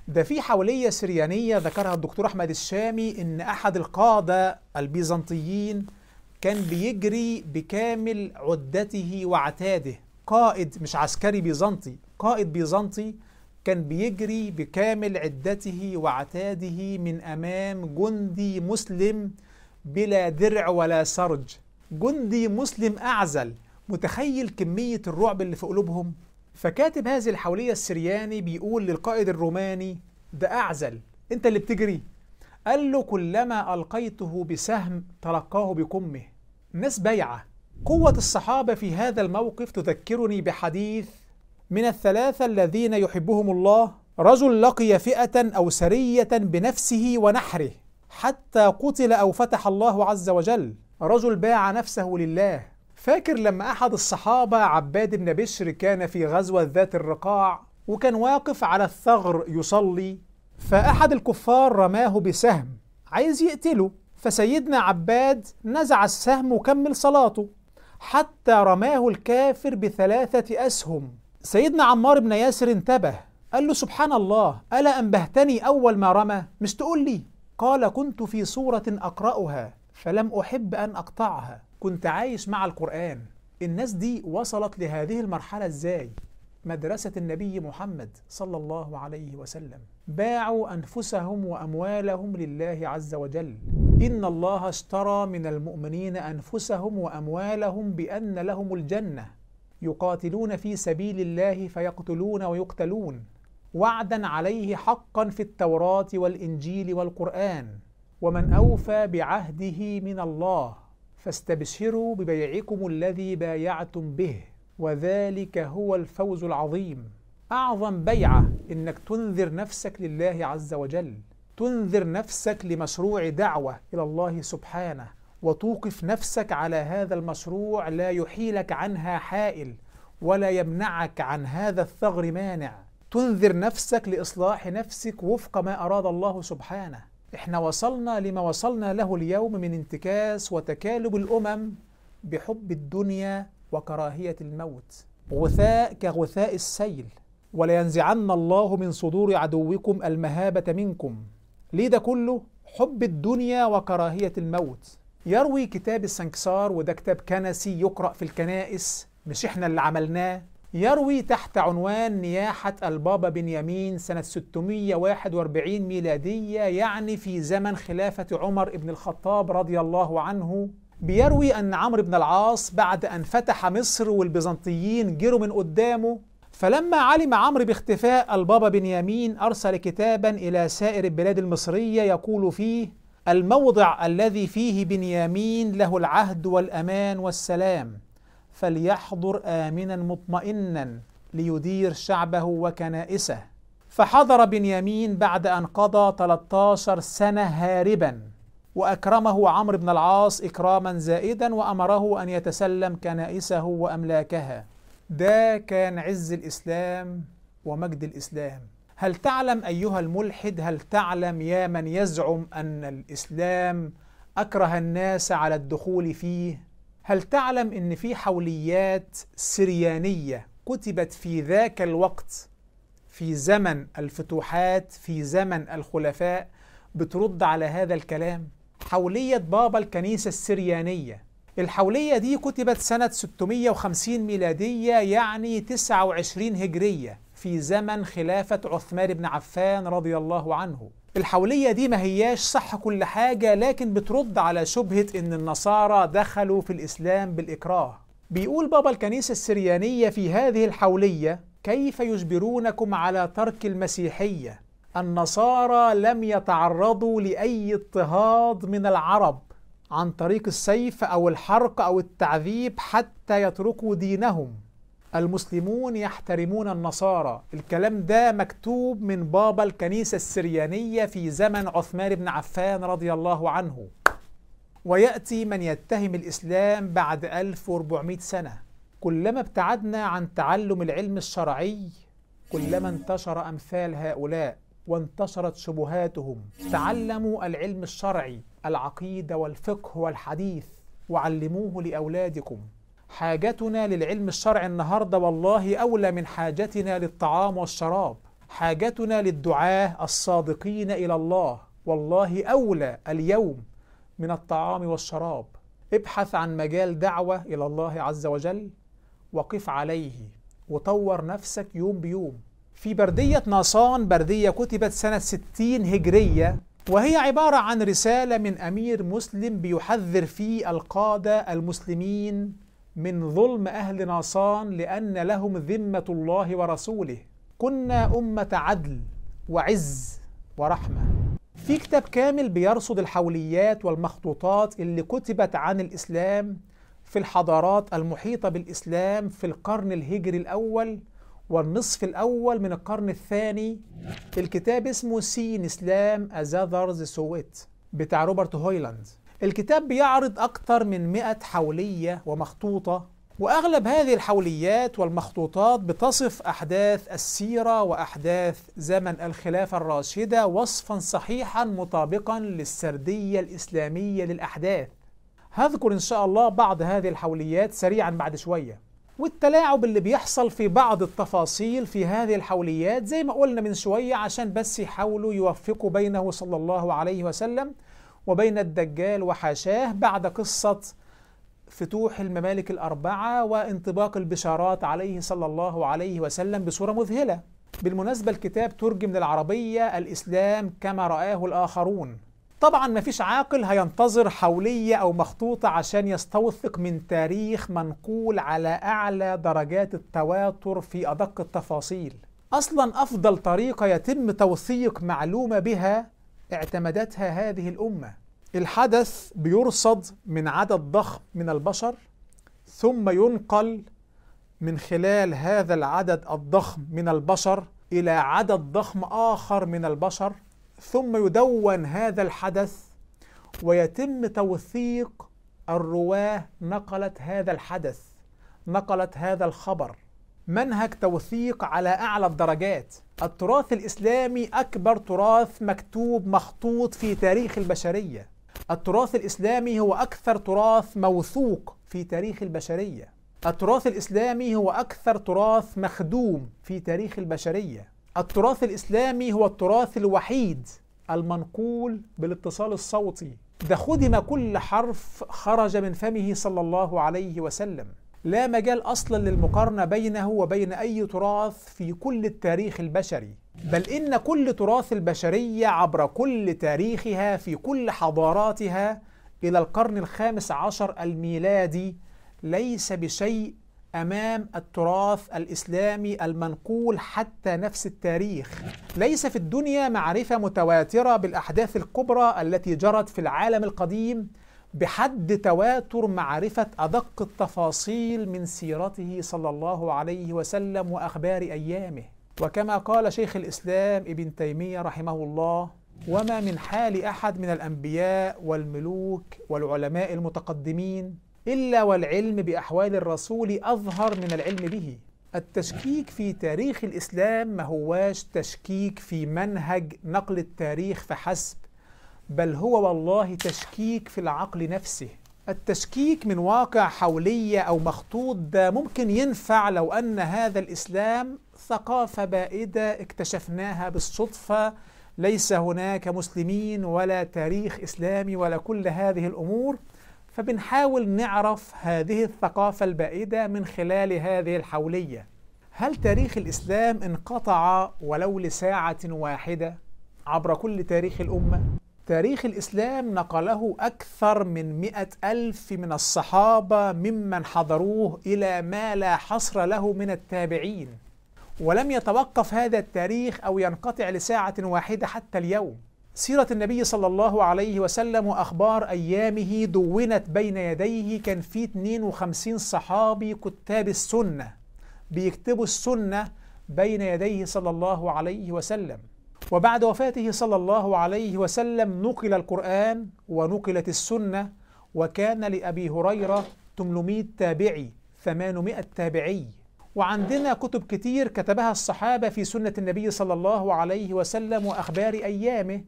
ده في حولية سريانية ذكرها الدكتور أحمد الشامي إن أحد القادة البيزنطيين كان بيجري بكامل عدته وعتاده قائد مش عسكري بيزنطي قائد بيزنطي كان بيجري بكامل عدته وعتاده من أمام جندي مسلم بلا درع ولا سرج جندي مسلم أعزل متخيل كمية الرعب اللي في قلوبهم فكاتب هذه الحولية السرياني بيقول للقائد الروماني ده أعزل أنت اللي بتجري قال له كلما ألقيته بسهم تلقاه بكمه الناس بايعة قوة الصحابة في هذا الموقف تذكرني بحديث من الثلاثة الذين يحبهم الله رجل لقي فئة أو سرية بنفسه ونحره حتى قتل أو فتح الله عز وجل رجل باع نفسه لله فاكر لما أحد الصحابة عباد بن بشر كان في غزوة ذات الرقاع وكان واقف على الثغر يصلي فأحد الكفار رماه بسهم عايز يقتله فسيدنا عباد نزع السهم وكمل صلاته حتى رماه الكافر بثلاثة أسهم سيدنا عمار بن ياسر انتبه قال له سبحان الله ألا أنبهتني أول ما رمى مش تقول لي قال كنت في سورة أقرأها فلم أحب أن أقطعها كنت عايش مع القرآن الناس دي وصلت لهذه المرحلة ازاي؟ مدرسة النبي محمد صلى الله عليه وسلم باعوا أنفسهم وأموالهم لله عز وجل إن الله اشترى من المؤمنين أنفسهم وأموالهم بأن لهم الجنة يقاتلون في سبيل الله فيقتلون ويقتلون وعدا عليه حقا في التوراة والإنجيل والقرآن ومن أوفى بعهده من الله فاستبشروا ببيعكم الذي بايعتم به وذلك هو الفوز العظيم اعظم بيعه انك تنذر نفسك لله عز وجل تنذر نفسك لمشروع دعوه الى الله سبحانه وتوقف نفسك على هذا المشروع لا يحيلك عنها حائل ولا يمنعك عن هذا الثغر مانع تنذر نفسك لاصلاح نفسك وفق ما اراد الله سبحانه احنا وصلنا لما وصلنا له اليوم من انتكاس وتكالب الامم بحب الدنيا وكراهيه الموت غثاء كغثاء السيل ولينزعن الله من صدور عدوكم المهابه منكم ليه ده كله حب الدنيا وكراهيه الموت يروي كتاب السنكسار وده كتاب كنسي يقرا في الكنائس مش احنا اللي عملناه يروي تحت عنوان نياحة البابا بنيامين سنة 641 ميلادية يعني في زمن خلافة عمر بن الخطاب رضي الله عنه بيروي أن عمرو بن العاص بعد أن فتح مصر والبيزنطيين جروا من قدامه فلما علم عمرو باختفاء البابا بنيامين أرسل كتابا إلى سائر البلاد المصرية يقول فيه الموضع الذي فيه بنيامين له العهد والأمان والسلام فليحضر آمنا مطمئنا ليدير شعبه وكنائسه فحضر بنيامين بعد أن قضى 13 سنة هاربا وأكرمه عمرو بن العاص إكراما زائدا وأمره أن يتسلم كنائسه وأملاكها ده كان عز الإسلام ومجد الإسلام هل تعلم أيها الملحد هل تعلم يا من يزعم أن الإسلام أكره الناس على الدخول فيه هل تعلم ان في حوليات سريانيه كتبت في ذاك الوقت في زمن الفتوحات في زمن الخلفاء بترد على هذا الكلام حوليه بابا الكنيسه السريانيه الحوليه دي كتبت سنه 650 ميلاديه يعني 29 هجريه في زمن خلافه عثمان بن عفان رضي الله عنه الحولية دي ما هياش صح كل حاجة لكن بترد على شبهة إن النصارى دخلوا في الإسلام بالإكراه بيقول بابا الكنيسة السريانية في هذه الحولية كيف يجبرونكم على ترك المسيحية النصارى لم يتعرضوا لأي اضطهاد من العرب عن طريق السيف أو الحرق أو التعذيب حتى يتركوا دينهم المسلمون يحترمون النصارى الكلام ده مكتوب من بابا الكنيسة السريانية في زمن عثمان بن عفان رضي الله عنه ويأتي من يتهم الإسلام بعد 1400 سنة كلما ابتعدنا عن تعلم العلم الشرعي كلما انتشر أمثال هؤلاء وانتشرت شبهاتهم تعلموا العلم الشرعي العقيدة والفقه والحديث وعلموه لأولادكم حاجتنا للعلم الشرعي النهارده والله اولى من حاجتنا للطعام والشراب حاجتنا للدعاه الصادقين الى الله والله اولى اليوم من الطعام والشراب ابحث عن مجال دعوه الى الله عز وجل وقف عليه وطور نفسك يوم بيوم في بردية ناصان بردية كتبت سنة 60 هجرية وهي عبارة عن رسالة من أمير مسلم بيحذر فيه القادة المسلمين من ظلم أهل ناصان لأن لهم ذمة الله ورسوله كنا أمة عدل وعز ورحمة في كتاب كامل بيرصد الحوليات والمخطوطات اللي كتبت عن الإسلام في الحضارات المحيطة بالإسلام في القرن الهجري الأول والنصف الأول من القرن الثاني الكتاب اسمه سين إسلام أزاذرز سويت بتاع روبرت هويلاند الكتاب بيعرض أكثر من 100 حولية ومخطوطة وأغلب هذه الحوليات والمخطوطات بتصف أحداث السيرة وأحداث زمن الخلافة الراشدة وصفا صحيحا مطابقا للسردية الإسلامية للأحداث هذكر إن شاء الله بعض هذه الحوليات سريعا بعد شوية والتلاعب اللي بيحصل في بعض التفاصيل في هذه الحوليات زي ما قلنا من شوية عشان بس يحاولوا يوفقوا بينه صلى الله عليه وسلم وبين الدجال وحاشاه بعد قصة فتوح الممالك الأربعة وانطباق البشارات عليه صلى الله عليه وسلم بصورة مذهلة بالمناسبة الكتاب ترجم للعربية الإسلام كما رآه الآخرون طبعا مفيش عاقل هينتظر حولية أو مخطوطة عشان يستوثق من تاريخ منقول على أعلى درجات التواتر في أدق التفاصيل أصلا أفضل طريقة يتم توثيق معلومة بها اعتمدتها هذه الامه الحدث بيرصد من عدد ضخم من البشر ثم ينقل من خلال هذا العدد الضخم من البشر الى عدد ضخم اخر من البشر ثم يدون هذا الحدث ويتم توثيق الرواه نقلت هذا الحدث نقلت هذا الخبر منهج توثيق على أعلى الدرجات التراث الإسلامي أكبر تراث مكتوب مخطوط في تاريخ البشرية التراث الإسلامي هو أكثر تراث موثوق في تاريخ البشرية التراث الإسلامي هو أكثر تراث مخدوم في تاريخ البشرية التراث الإسلامي هو التراث الوحيد المنقول بالاتصال الصوتي ده خدم كل حرف خرج من فمه صلى الله عليه وسلم لا مجال أصلا للمقارنة بينه وبين أي تراث في كل التاريخ البشري بل إن كل تراث البشرية عبر كل تاريخها في كل حضاراتها إلى القرن الخامس عشر الميلادي ليس بشيء أمام التراث الإسلامي المنقول حتى نفس التاريخ ليس في الدنيا معرفة متواترة بالأحداث الكبرى التي جرت في العالم القديم بحد تواتر معرفة أدق التفاصيل من سيرته صلى الله عليه وسلم وأخبار أيامه وكما قال شيخ الإسلام ابن تيمية رحمه الله وما من حال أحد من الأنبياء والملوك والعلماء المتقدمين إلا والعلم بأحوال الرسول أظهر من العلم به التشكيك في تاريخ الإسلام ما هواش تشكيك في منهج نقل التاريخ فحسب بل هو والله تشكيك في العقل نفسه التشكيك من واقع حولية أو مخطوط ده ممكن ينفع لو أن هذا الإسلام ثقافة بائدة اكتشفناها بالصدفة ليس هناك مسلمين ولا تاريخ إسلامي ولا كل هذه الأمور فبنحاول نعرف هذه الثقافة البائدة من خلال هذه الحولية هل تاريخ الإسلام انقطع ولو لساعة واحدة عبر كل تاريخ الأمة؟ تاريخ الإسلام نقله أكثر من مئة ألف من الصحابة ممن حضروه إلى ما لا حصر له من التابعين ولم يتوقف هذا التاريخ أو ينقطع لساعة واحدة حتى اليوم سيرة النبي صلى الله عليه وسلم وأخبار أيامه دونت بين يديه كان في 52 صحابي كتاب السنة بيكتبوا السنة بين يديه صلى الله عليه وسلم وبعد وفاته صلى الله عليه وسلم نقل القرآن ونقلت السنة وكان لأبي هريرة 800 تابعي 800 تابعي وعندنا كتب كتير كتبها الصحابة في سنة النبي صلى الله عليه وسلم وأخبار أيامه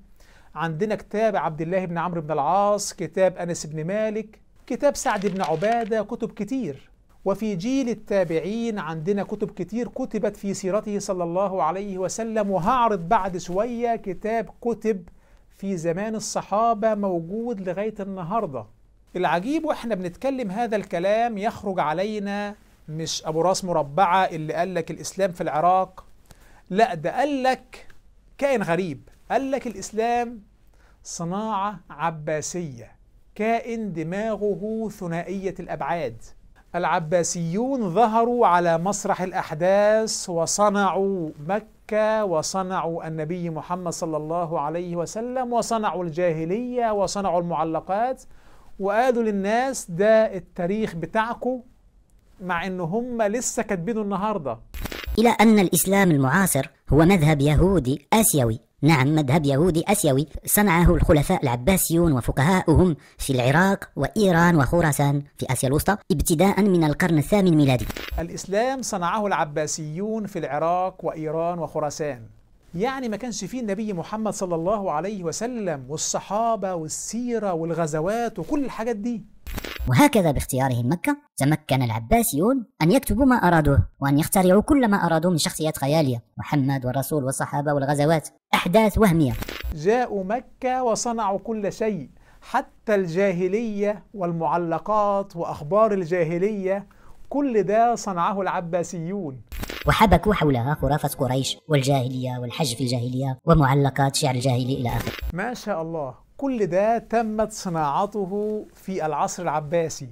عندنا كتاب عبد الله بن عمرو بن العاص كتاب أنس بن مالك كتاب سعد بن عبادة كتب كتير وفي جيل التابعين عندنا كتب كتير كتبت في سيرته صلى الله عليه وسلم وهعرض بعد شوية كتاب كتب في زمان الصحابة موجود لغاية النهاردة العجيب واحنا بنتكلم هذا الكلام يخرج علينا مش أبو راس مربعة اللي قال لك الإسلام في العراق لا ده قال لك كائن غريب قال لك الإسلام صناعة عباسية كائن دماغه ثنائية الأبعاد العباسيون ظهروا على مسرح الأحداث وصنعوا مكة وصنعوا النبي محمد صلى الله عليه وسلم وصنعوا الجاهلية وصنعوا المعلقات وقالوا للناس ده التاريخ بتاعكم مع ان هم لسه كاتبينه النهارده الى ان الاسلام المعاصر هو مذهب يهودي اسيوي نعم مذهب يهودي أسيوي صنعه الخلفاء العباسيون وفقهاؤهم في العراق وإيران وخراسان في آسيا الوسطى ابتداء من القرن الثامن ميلادي الإسلام صنعه العباسيون في العراق وإيران وخراسان يعني ما كانش فيه النبي محمد صلى الله عليه وسلم والصحابة والسيرة والغزوات وكل الحاجات دي وهكذا باختيارهم مكة تمكن العباسيون أن يكتبوا ما أرادوه وأن يخترعوا كل ما أرادوا من شخصيات خيالية محمد والرسول والصحابة والغزوات أحداث وهمية جاءوا مكة وصنعوا كل شيء حتى الجاهلية والمعلقات وأخبار الجاهلية كل ده صنعه العباسيون وحبكوا حولها خرافة قريش والجاهلية والحج في الجاهلية ومعلقات شعر الجاهلي إلى آخره ما شاء الله كل ده تمت صناعته في العصر العباسي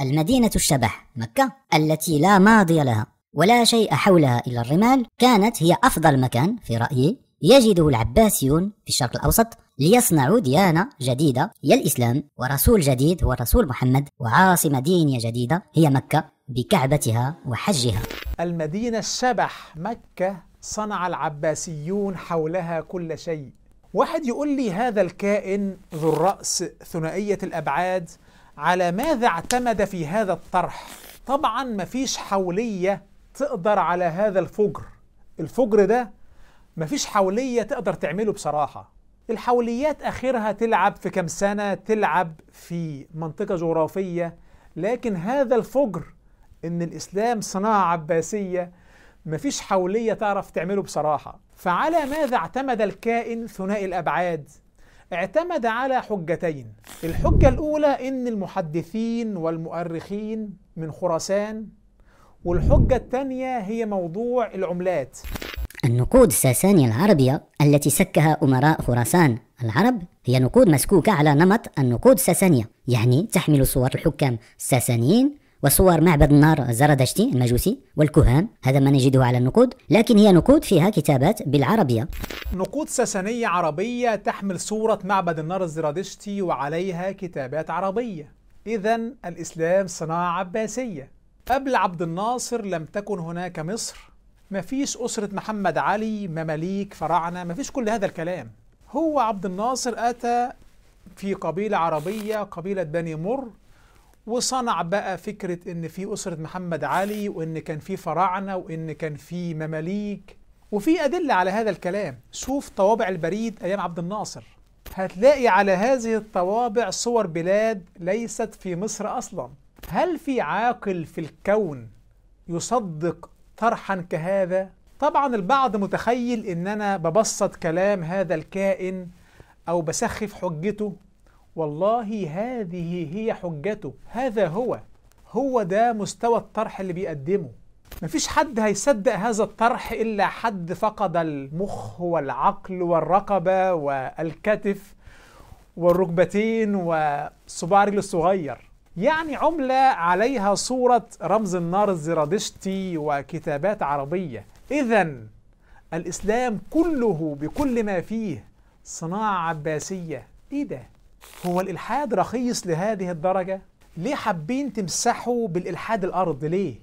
المدينة الشبح مكة التي لا ماضي لها ولا شيء حولها إلا الرمال كانت هي أفضل مكان في رأيي يجده العباسيون في الشرق الأوسط ليصنعوا ديانة جديدة هي الإسلام ورسول جديد هو الرسول محمد وعاصمة دينية جديدة هي مكة بكعبتها وحجها المدينة الشبح مكة صنع العباسيون حولها كل شيء واحد يقول لي هذا الكائن ذو الرأس ثنائية الأبعاد على ماذا اعتمد في هذا الطرح؟ طبعا مفيش حولية تقدر على هذا الفجر الفجر ده مفيش حولية تقدر تعمله بصراحة الحوليات آخرها تلعب في كام سنة تلعب في منطقة جغرافية لكن هذا الفجر إن الإسلام صناعة عباسية مفيش حولية تعرف تعمله بصراحة فعلى ماذا اعتمد الكائن ثنائي الأبعاد؟ اعتمد على حجتين الحجة الأولى إن المحدثين والمؤرخين من خراسان والحجة الثانية هي موضوع العملات النقود الساسانية العربية التي سكها أمراء خراسان العرب هي نقود مسكوكة على نمط النقود الساسانية يعني تحمل صور الحكام الساسانيين وصور معبد النار زردشتي المجوسي والكهان هذا ما نجده على النقود لكن هي نقود فيها كتابات بالعربية نقود ساسانية عربية تحمل صورة معبد النار الزرادشتي وعليها كتابات عربية إذا الإسلام صناعة عباسية قبل عبد الناصر لم تكن هناك مصر مفيش أسرة محمد علي مماليك فراعنة مفيش كل هذا الكلام هو عبد الناصر أتى في قبيلة عربية قبيلة بني مر وصنع بقى فكرة إن في أسرة محمد علي وإن كان في فراعنة وإن كان في مماليك وفي أدلة على هذا الكلام شوف طوابع البريد أيام عبد الناصر هتلاقي على هذه الطوابع صور بلاد ليست في مصر أصلا هل في عاقل في الكون يصدق طرحا كهذا؟ طبعا البعض متخيل إن أنا ببسط كلام هذا الكائن أو بسخف حجته والله هذه هي حجته هذا هو هو ده مستوى الطرح اللي بيقدمه مفيش حد هيصدق هذا الطرح إلا حد فقد المخ والعقل والرقبة والكتف والركبتين وصباع رجل الصغير يعني عملة عليها صورة رمز النار الزرادشتي وكتابات عربية إذا الإسلام كله بكل ما فيه صناعة عباسية إيه ده؟ هو الإلحاد رخيص لهذه الدرجة؟ ليه حابين تمسحوا بالإلحاد الأرض ليه؟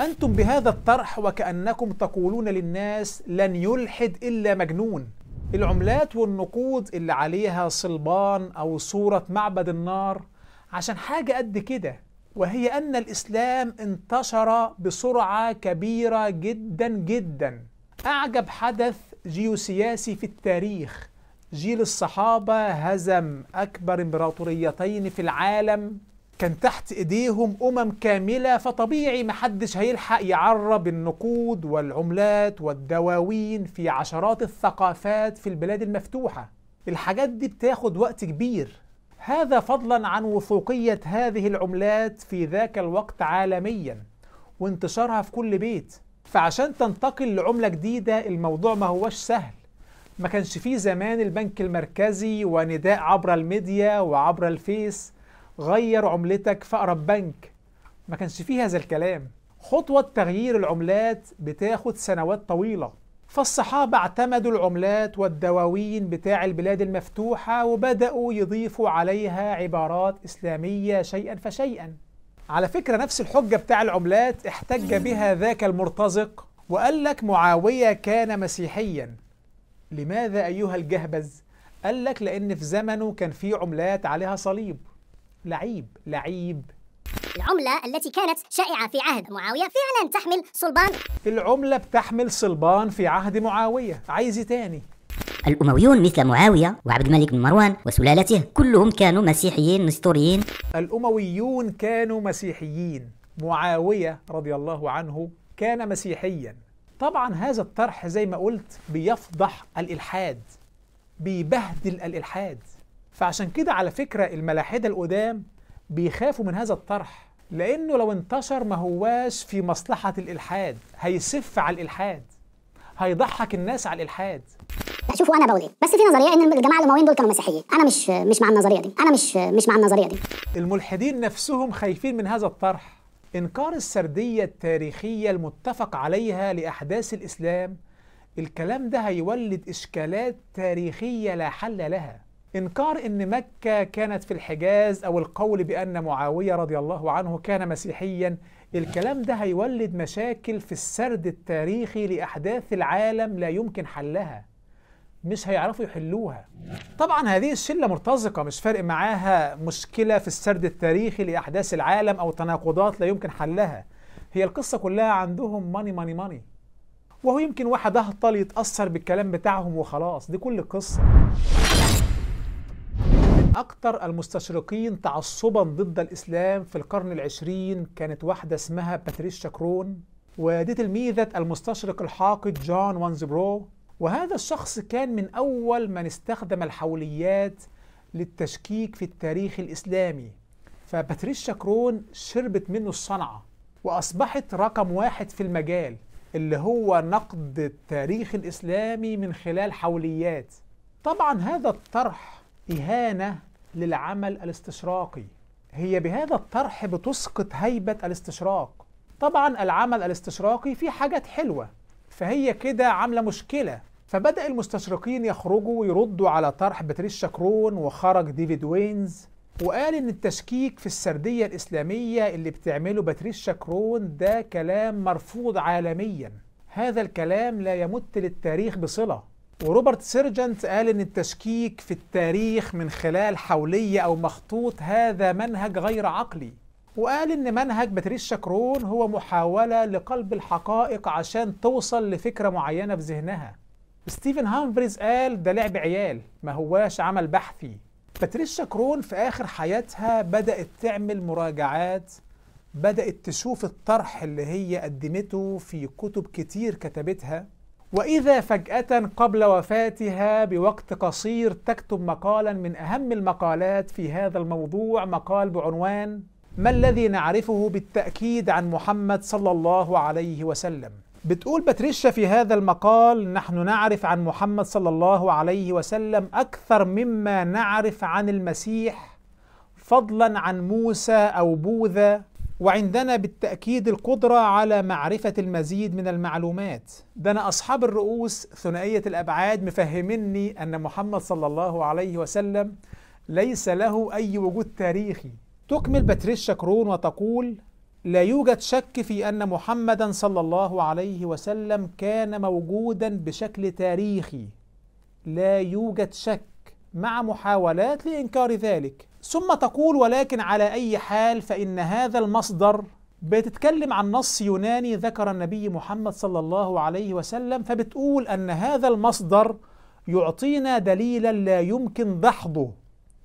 أنتم بهذا الطرح وكأنكم تقولون للناس لن يلحد إلا مجنون العملات والنقود اللي عليها صلبان أو صورة معبد النار عشان حاجة قد كده وهي أن الإسلام انتشر بسرعة كبيرة جدا جدا أعجب حدث جيوسياسي في التاريخ جيل الصحابة هزم أكبر إمبراطوريتين في العالم كان تحت إيديهم أمم كاملة فطبيعي محدش هيلحق يعرب النقود والعملات والدواوين في عشرات الثقافات في البلاد المفتوحة الحاجات دي بتاخد وقت كبير هذا فضلا عن وثوقية هذه العملات في ذاك الوقت عالميا وانتشارها في كل بيت فعشان تنتقل لعملة جديدة الموضوع ما هوش سهل ما كانش فيه زمان البنك المركزي ونداء عبر الميديا وعبر الفيس غير عملتك في أقرب بنك ما كانش فيه هذا الكلام خطوة تغيير العملات بتاخد سنوات طويلة فالصحابة اعتمدوا العملات والدواوين بتاع البلاد المفتوحة وبدأوا يضيفوا عليها عبارات إسلامية شيئا فشيئا على فكرة نفس الحجة بتاع العملات احتج بها ذاك المرتزق وقال لك معاوية كان مسيحيا لماذا أيها الجهبز؟ قال لك لأن في زمنه كان في عملات عليها صليب لعيب لعيب العملة التي كانت شائعة في عهد معاوية فعلا تحمل صلبان العملة بتحمل صلبان في عهد معاوية عايز إيه تاني الأمويون مثل معاوية وعبد الملك بن مروان وسلالته كلهم كانوا مسيحيين نسطوريين الأمويون كانوا مسيحيين معاوية رضي الله عنه كان مسيحيا طبعا هذا الطرح زي ما قلت بيفضح الإلحاد بيبهدل الإلحاد فعشان كده على فكرة الملاحدة القدام بيخافوا من هذا الطرح لأنه لو انتشر ما هواش في مصلحة الإلحاد هيسف على الإلحاد هيضحك الناس على الإلحاد شوفوا انا بقول ايه بس في نظريه ان الجماعه الامويين دول كانوا مسيحيين انا مش مش مع النظريه دي انا مش مش مع النظريه دي الملحدين نفسهم خايفين من هذا الطرح إنكار السردية التاريخية المتفق عليها لأحداث الإسلام الكلام ده هيولد إشكالات تاريخية لا حل لها إنكار إن مكة كانت في الحجاز أو القول بأن معاوية رضي الله عنه كان مسيحيا الكلام ده هيولد مشاكل في السرد التاريخي لأحداث العالم لا يمكن حلها مش هيعرفوا يحلوها طبعا هذه الشلة مرتزقة مش فارق معاها مشكلة في السرد التاريخي لأحداث العالم أو تناقضات لا يمكن حلها هي القصة كلها عندهم ماني ماني ماني وهو يمكن واحد أهطل يتأثر بالكلام بتاعهم وخلاص دي كل القصة من أكثر المستشرقين تعصبا ضد الإسلام في القرن العشرين كانت واحدة اسمها باتريس شاكرون ودي تلميذة المستشرق الحاقد جون وانزبرو وهذا الشخص كان من أول من استخدم الحوليات للتشكيك في التاريخ الإسلامي فباتريس شاكرون شربت منه الصنعة وأصبحت رقم واحد في المجال اللي هو نقد التاريخ الإسلامي من خلال حوليات طبعا هذا الطرح إهانة للعمل الاستشراقي هي بهذا الطرح بتسقط هيبة الاستشراق طبعا العمل الاستشراقي فيه حاجات حلوة فهي كده عاملة مشكلة فبدأ المستشرقين يخرجوا ويردوا على طرح باتريس شاكرون وخرج ديفيد وينز وقال ان التشكيك في السردية الإسلامية اللي بتعمله باتريس شاكرون ده كلام مرفوض عالميا هذا الكلام لا يمت للتاريخ بصلة وروبرت سيرجنت قال ان التشكيك في التاريخ من خلال حولية او مخطوط هذا منهج غير عقلي وقال ان منهج باتريس شاكرون هو محاوله لقلب الحقائق عشان توصل لفكره معينه في ذهنها ستيفن هامفريز قال ده لعب عيال ما هواش عمل بحثي باتريس شاكرون في اخر حياتها بدات تعمل مراجعات بدات تشوف الطرح اللي هي قدمته في كتب كتير كتبتها واذا فجاه قبل وفاتها بوقت قصير تكتب مقالا من اهم المقالات في هذا الموضوع مقال بعنوان ما الذي نعرفه بالتأكيد عن محمد صلى الله عليه وسلم؟ بتقول باتريشا في هذا المقال نحن نعرف عن محمد صلى الله عليه وسلم أكثر مما نعرف عن المسيح فضلا عن موسى أو بوذا وعندنا بالتأكيد القدرة على معرفة المزيد من المعلومات ده أنا أصحاب الرؤوس ثنائية الأبعاد مفهمني أن محمد صلى الله عليه وسلم ليس له أي وجود تاريخي تكمل باتريشا كرون وتقول لا يوجد شك في أن محمدا صلى الله عليه وسلم كان موجودا بشكل تاريخي لا يوجد شك مع محاولات لإنكار ذلك ثم تقول ولكن على أي حال فإن هذا المصدر بتتكلم عن نص يوناني ذكر النبي محمد صلى الله عليه وسلم فبتقول أن هذا المصدر يعطينا دليلا لا يمكن دحضه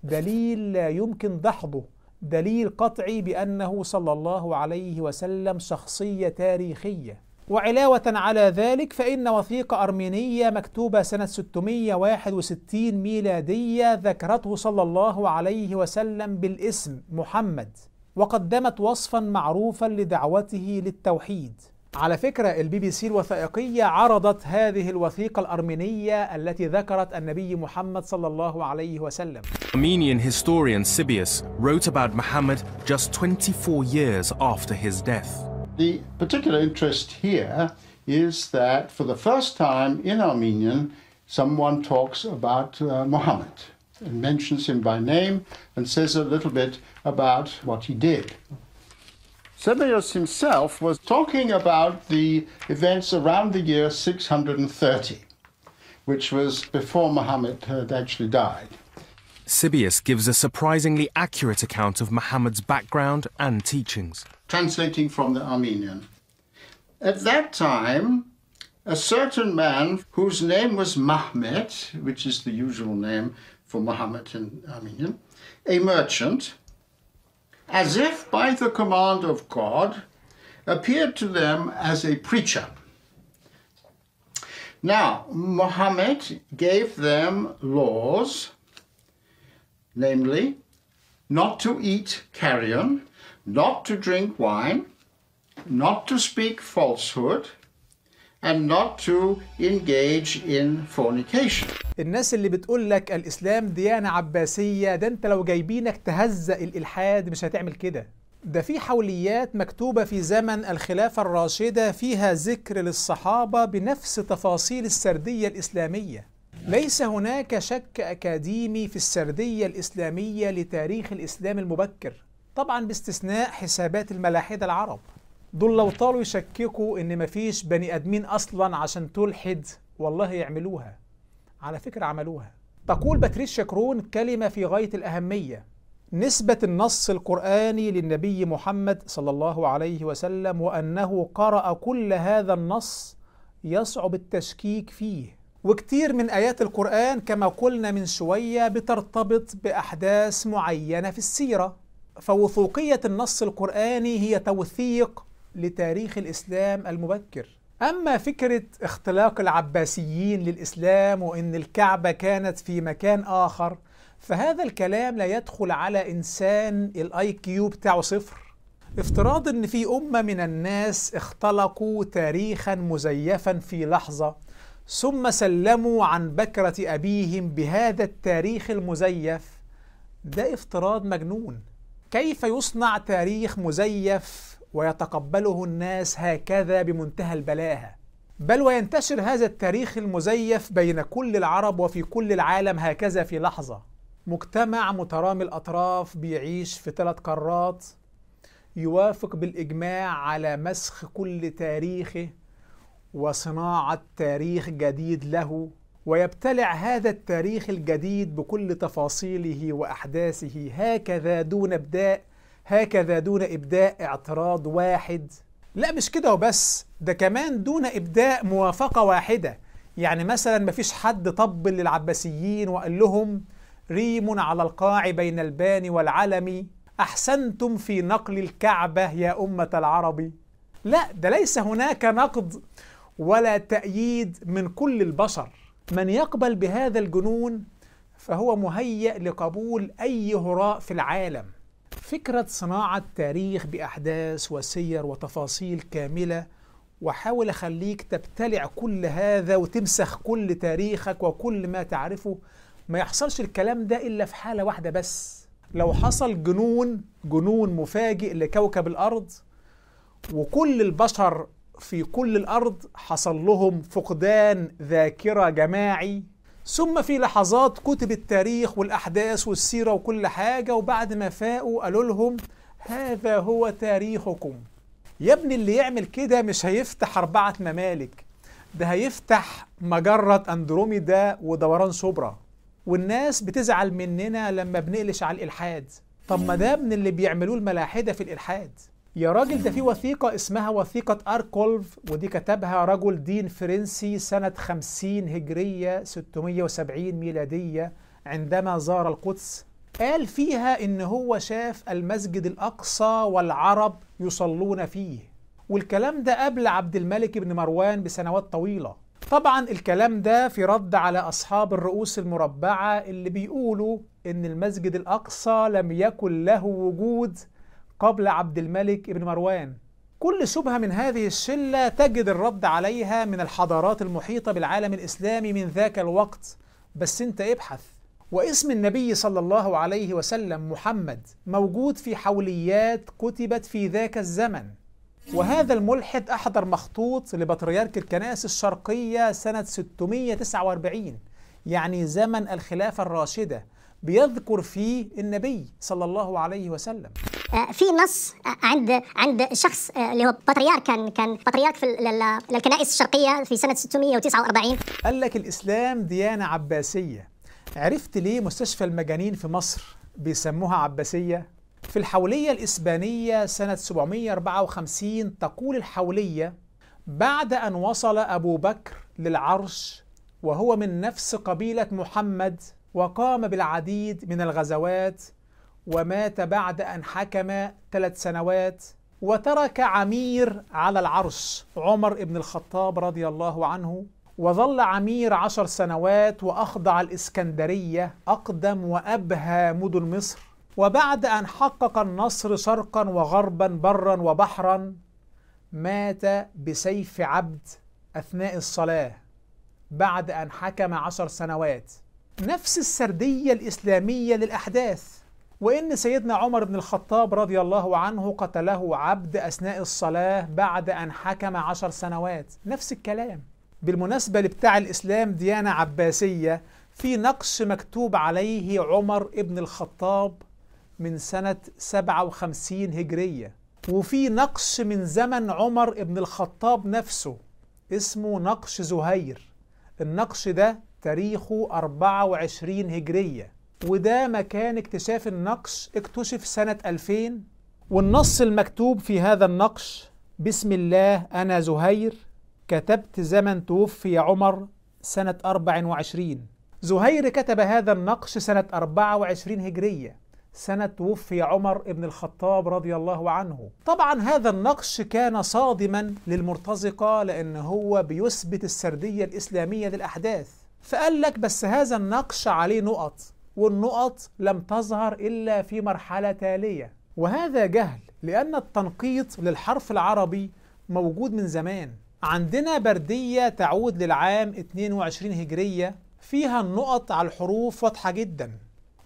دليل لا يمكن دحضه دليل قطعي بأنه صلى الله عليه وسلم شخصية تاريخية وعلاوة على ذلك فإن وثيقة أرمينية مكتوبة سنة 661 ميلادية ذكرته صلى الله عليه وسلم بالاسم محمد وقدمت وصفا معروفا لدعوته للتوحيد على فكرة البي بي سي الوثائقية عرضت هذه الوثيقة الأرمينية التي ذكرت النبي محمد صلى الله عليه وسلم. Armenian historian Sibius wrote about Muhammad just 24 years after his death. The particular interest here is that for the first time in Armenian, someone talks about uh, Muhammad and mentions him by name and says a little bit about what he did. Sibelius himself was talking about the events around the year 630, which was before Muhammad had actually died. Sibius gives a surprisingly accurate account of Muhammad's background and teachings. Translating from the Armenian. At that time, a certain man whose name was Mahmet, which is the usual name for Muhammad in Armenian, a merchant, as if by the command of God, appeared to them as a preacher. Now, Muhammad gave them laws, namely, not to eat carrion, not to drink wine, not to speak falsehood, and not to engage in fornication. الناس اللي بتقول لك الإسلام ديانة عباسية ده أنت لو جايبينك تهزأ الإلحاد مش هتعمل كده ده في حوليات مكتوبة في زمن الخلافة الراشدة فيها ذكر للصحابة بنفس تفاصيل السردية الإسلامية ليس هناك شك أكاديمي في السردية الإسلامية لتاريخ الإسلام المبكر طبعا باستثناء حسابات الملاحدة العرب دول لو طالوا يشككوا ان مفيش بني ادمين اصلا عشان تلحد والله يعملوها على فكره عملوها تقول باتريس شكرون كلمه في غايه الاهميه نسبه النص القراني للنبي محمد صلى الله عليه وسلم وانه قرا كل هذا النص يصعب التشكيك فيه وكتير من ايات القران كما قلنا من شويه بترتبط باحداث معينه في السيره فوثوقيه النص القراني هي توثيق لتاريخ الإسلام المبكر أما فكرة اختلاق العباسيين للإسلام وإن الكعبة كانت في مكان آخر فهذا الكلام لا يدخل على إنسان الآي كيو بتاعه صفر افتراض ان في امه من الناس اختلقوا تاريخا مزيفا في لحظه ثم سلموا عن بكره ابيهم بهذا التاريخ المزيف ده افتراض مجنون كيف يصنع تاريخ مزيف ويتقبله الناس هكذا بمنتهى البلاهه بل وينتشر هذا التاريخ المزيف بين كل العرب وفي كل العالم هكذا في لحظه مجتمع مترامي الاطراف بيعيش في ثلاث قارات يوافق بالاجماع على مسخ كل تاريخه وصناعه تاريخ جديد له ويبتلع هذا التاريخ الجديد بكل تفاصيله واحداثه هكذا دون ابداء هكذا دون إبداء اعتراض واحد لا مش كده وبس ده كمان دون إبداء موافقة واحدة يعني مثلا مفيش حد طبل للعباسيين وقال لهم ريم على القاع بين البان والعلم أحسنتم في نقل الكعبة يا أمة العرب لا ده ليس هناك نقد ولا تأييد من كل البشر من يقبل بهذا الجنون فهو مهيأ لقبول أي هراء في العالم فكرة صناعة تاريخ بأحداث وسير وتفاصيل كاملة وحاول أخليك تبتلع كل هذا وتمسخ كل تاريخك وكل ما تعرفه ما يحصلش الكلام ده إلا في حالة واحدة بس لو حصل جنون جنون مفاجئ لكوكب الأرض وكل البشر في كل الأرض حصل لهم فقدان ذاكرة جماعي ثم في لحظات كتب التاريخ والأحداث والسيرة وكل حاجة وبعد ما فاقوا قالوا لهم هذا هو تاريخكم يا ابني اللي يعمل كده مش هيفتح أربعة ممالك ده هيفتح مجرة أندروميدا ودوران سوبرا والناس بتزعل مننا لما بنقلش على الإلحاد طب ما ده من اللي بيعملوه الملاحدة في الإلحاد يا راجل ده في وثيقة اسمها وثيقة أركولف ودي كتبها رجل دين فرنسي سنة 50 هجرية 670 ميلادية عندما زار القدس قال فيها إن هو شاف المسجد الأقصى والعرب يصلون فيه والكلام ده قبل عبد الملك بن مروان بسنوات طويلة طبعا الكلام ده في رد على أصحاب الرؤوس المربعة اللي بيقولوا إن المسجد الأقصى لم يكن له وجود قبل عبد الملك بن مروان كل شبهة من هذه الشلة تجد الرد عليها من الحضارات المحيطة بالعالم الإسلامي من ذاك الوقت بس أنت ابحث واسم النبي صلى الله عليه وسلم محمد موجود في حوليات كتبت في ذاك الزمن وهذا الملحد أحضر مخطوط لبطريرك الكنائس الشرقية سنة 649 يعني زمن الخلافة الراشدة بيذكر فيه النبي صلى الله عليه وسلم آه، في نص آه، عند عند شخص آه، اللي هو بطريرك كان كان بطريرك في للكنائس الشرقيه في سنه 649 قال لك الاسلام ديانه عباسيه عرفت ليه مستشفى المجانين في مصر بيسموها عباسيه في الحوليه الاسبانيه سنه 754 تقول الحوليه بعد ان وصل ابو بكر للعرش وهو من نفس قبيله محمد وقام بالعديد من الغزوات ومات بعد أن حكم ثلاث سنوات وترك عمير على العرش عمر بن الخطاب رضي الله عنه وظل عمير عشر سنوات وأخضع الإسكندرية أقدم وأبهى مدن مصر وبعد أن حقق النصر شرقا وغربا برا وبحرا مات بسيف عبد أثناء الصلاة بعد أن حكم عشر سنوات نفس السردية الإسلامية للأحداث وإن سيدنا عمر بن الخطاب رضي الله عنه قتله عبد أثناء الصلاة بعد أن حكم عشر سنوات نفس الكلام بالمناسبة لبتاع الإسلام ديانة عباسية في نقش مكتوب عليه عمر بن الخطاب من سنة 57 هجرية وفي نقش من زمن عمر بن الخطاب نفسه اسمه نقش زهير النقش ده تاريخه 24 هجرية وده مكان اكتشاف النقش اكتشف سنة 2000 والنص المكتوب في هذا النقش بسم الله أنا زهير كتبت زمن توفي عمر سنة 24 زهير كتب هذا النقش سنة 24 هجرية سنة توفي عمر بن الخطاب رضي الله عنه طبعا هذا النقش كان صادما للمرتزقة لأن هو بيثبت السردية الإسلامية للأحداث فقال لك بس هذا النقش عليه نقط والنقط لم تظهر إلا في مرحلة تالية وهذا جهل لأن التنقيط للحرف العربي موجود من زمان عندنا بردية تعود للعام 22 هجرية فيها النقط على الحروف واضحة جدا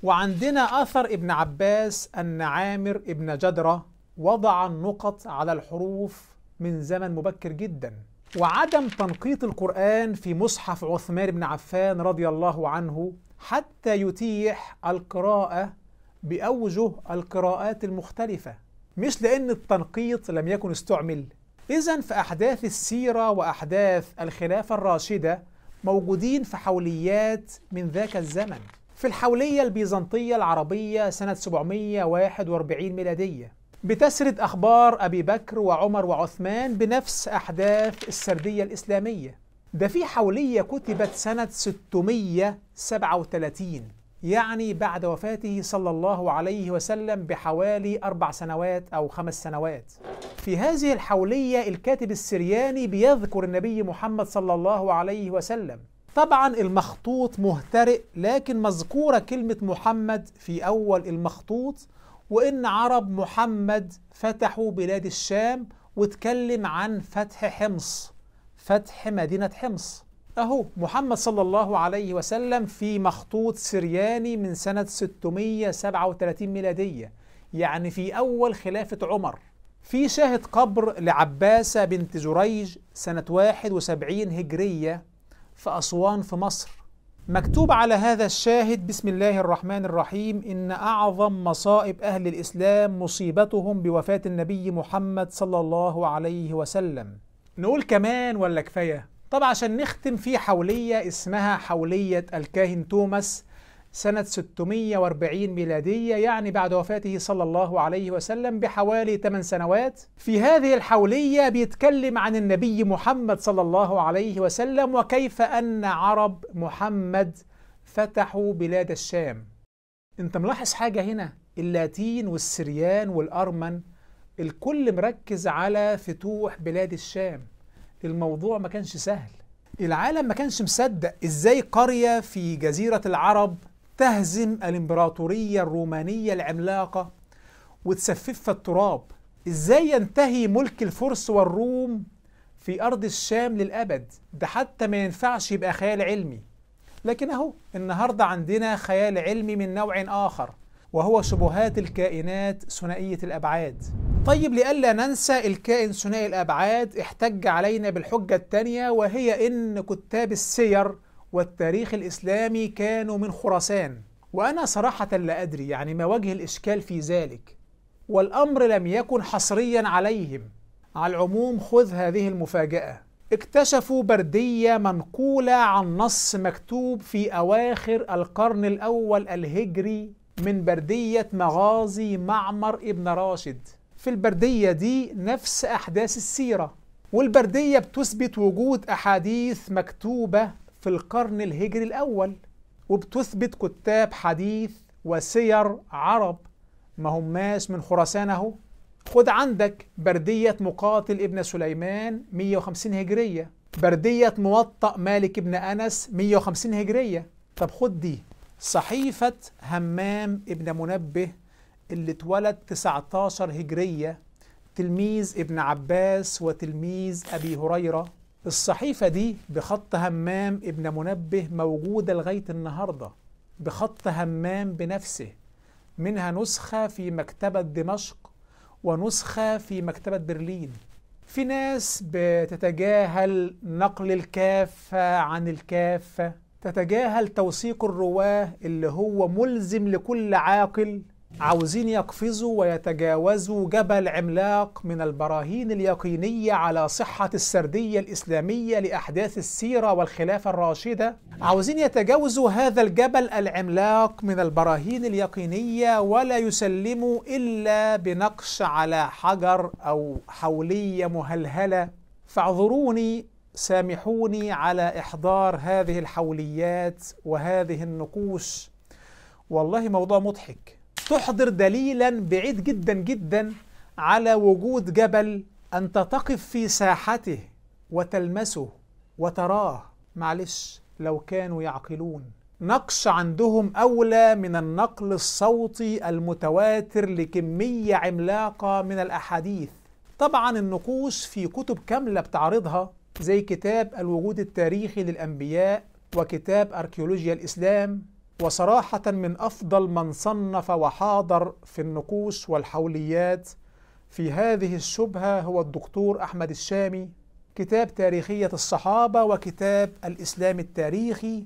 وعندنا أثر ابن عباس أن عامر ابن جدرة وضع النقط على الحروف من زمن مبكر جدا وعدم تنقيط القرآن في مصحف عثمان بن عفان رضي الله عنه حتى يتيح القراءة بأوجه القراءات المختلفة مش لأن التنقيط لم يكن استعمل إذا فأحداث السيرة وأحداث الخلافة الراشدة موجودين في حوليات من ذاك الزمن في الحولية البيزنطية العربية سنة 741 ميلادية بتسرد أخبار أبي بكر وعمر وعثمان بنفس أحداث السردية الإسلامية ده في حولية كتبت سنة 637 يعني بعد وفاته صلى الله عليه وسلم بحوالي أربع سنوات أو خمس سنوات في هذه الحولية الكاتب السرياني بيذكر النبي محمد صلى الله عليه وسلم طبعا المخطوط مهترئ لكن مذكورة كلمة محمد في أول المخطوط وإن عرب محمد فتحوا بلاد الشام واتكلم عن فتح حمص فتح مدينة حمص أهو محمد صلى الله عليه وسلم في مخطوط سرياني من سنة 637 ميلادية يعني في أول خلافة عمر في شاهد قبر لعباسة بنت جريج سنة 71 هجرية في أسوان في مصر مكتوب على هذا الشاهد بسم الله الرحمن الرحيم إن أعظم مصائب أهل الإسلام مصيبتهم بوفاة النبي محمد صلى الله عليه وسلم نقول كمان ولا كفاية؟ طب عشان نختم في حولية اسمها حولية الكاهن توماس سنة 640 ميلادية يعني بعد وفاته صلى الله عليه وسلم بحوالي 8 سنوات في هذه الحولية بيتكلم عن النبي محمد صلى الله عليه وسلم وكيف أن عرب محمد فتحوا بلاد الشام انت ملاحظ حاجة هنا اللاتين والسريان والأرمن الكل مركز على فتوح بلاد الشام الموضوع ما كانش سهل العالم ما كانش مصدق ازاي قرية في جزيرة العرب تهزم الامبراطورية الرومانية العملاقة وتسففها التراب ازاي ينتهي ملك الفرس والروم في أرض الشام للأبد ده حتى ما ينفعش يبقى خيال علمي لكن أهو النهاردة عندنا خيال علمي من نوع آخر وهو شبهات الكائنات ثنائية الأبعاد طيب لئلا ننسى الكائن ثنائي الأبعاد احتج علينا بالحجة الثانية وهي إن كتاب السير والتاريخ الإسلامي كانوا من خراسان وأنا صراحة لا أدري يعني ما وجه الإشكال في ذلك والأمر لم يكن حصريا عليهم على العموم خذ هذه المفاجأة اكتشفوا بردية منقولة عن نص مكتوب في أواخر القرن الأول الهجري من بردية مغازي معمر ابن راشد في البردية دي نفس أحداث السيرة والبردية بتثبت وجود أحاديث مكتوبة في القرن الهجري الأول وبتثبت كتاب حديث وسير عرب ما هماش من خراسان اهو خد عندك بردية مقاتل ابن سليمان 150 هجرية بردية موطأ مالك ابن أنس 150 هجرية طب خد دي صحيفة همام ابن منبه اللي اتولد 19 هجرية تلميذ ابن عباس وتلميذ أبي هريرة الصحيفة دي بخط همام ابن منبه موجودة لغاية النهاردة بخط همام بنفسه منها نسخة في مكتبة دمشق ونسخة في مكتبة برلين في ناس بتتجاهل نقل الكافة عن الكافة تتجاهل توثيق الرواه اللي هو ملزم لكل عاقل عاوزين يقفزوا ويتجاوزوا جبل عملاق من البراهين اليقينية على صحة السردية الإسلامية لأحداث السيرة والخلافة الراشدة عاوزين يتجاوزوا هذا الجبل العملاق من البراهين اليقينية ولا يسلموا إلا بنقش على حجر أو حولية مهلهلة فاعذروني سامحوني على إحضار هذه الحوليات وهذه النقوش والله موضوع مضحك تحضر دليلا بعيد جدا جدا على وجود جبل أنت تقف في ساحته وتلمسه وتراه معلش لو كانوا يعقلون نقش عندهم أولى من النقل الصوتي المتواتر لكمية عملاقة من الأحاديث طبعا النقوش في كتب كاملة بتعرضها زي كتاب الوجود التاريخي للأنبياء وكتاب أركيولوجيا الإسلام وصراحة من أفضل من صنف وحاضر في النقوش والحوليات في هذه الشبهة هو الدكتور أحمد الشامي كتاب تاريخية الصحابة وكتاب الإسلام التاريخي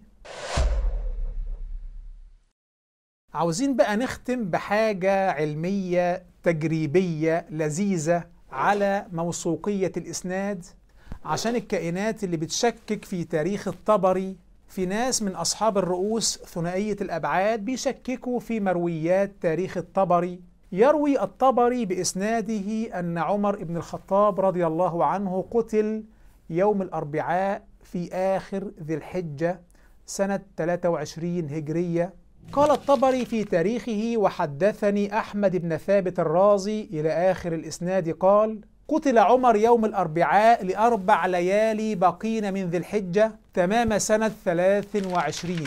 عاوزين بقى نختم بحاجة علمية تجريبية لذيذة على موثوقية الإسناد عشان الكائنات اللي بتشكك في تاريخ الطبري في ناس من أصحاب الرؤوس ثنائية الأبعاد بيشككوا في مرويات تاريخ الطبري يروي الطبري بإسناده أن عمر بن الخطاب رضي الله عنه قتل يوم الأربعاء في آخر ذي الحجة سنة 23 هجرية قال الطبري في تاريخه وحدثني أحمد بن ثابت الرازي إلى آخر الإسناد قال قتل عمر يوم الأربعاء لأربع ليالي بقين من ذي الحجة تمام سنة 23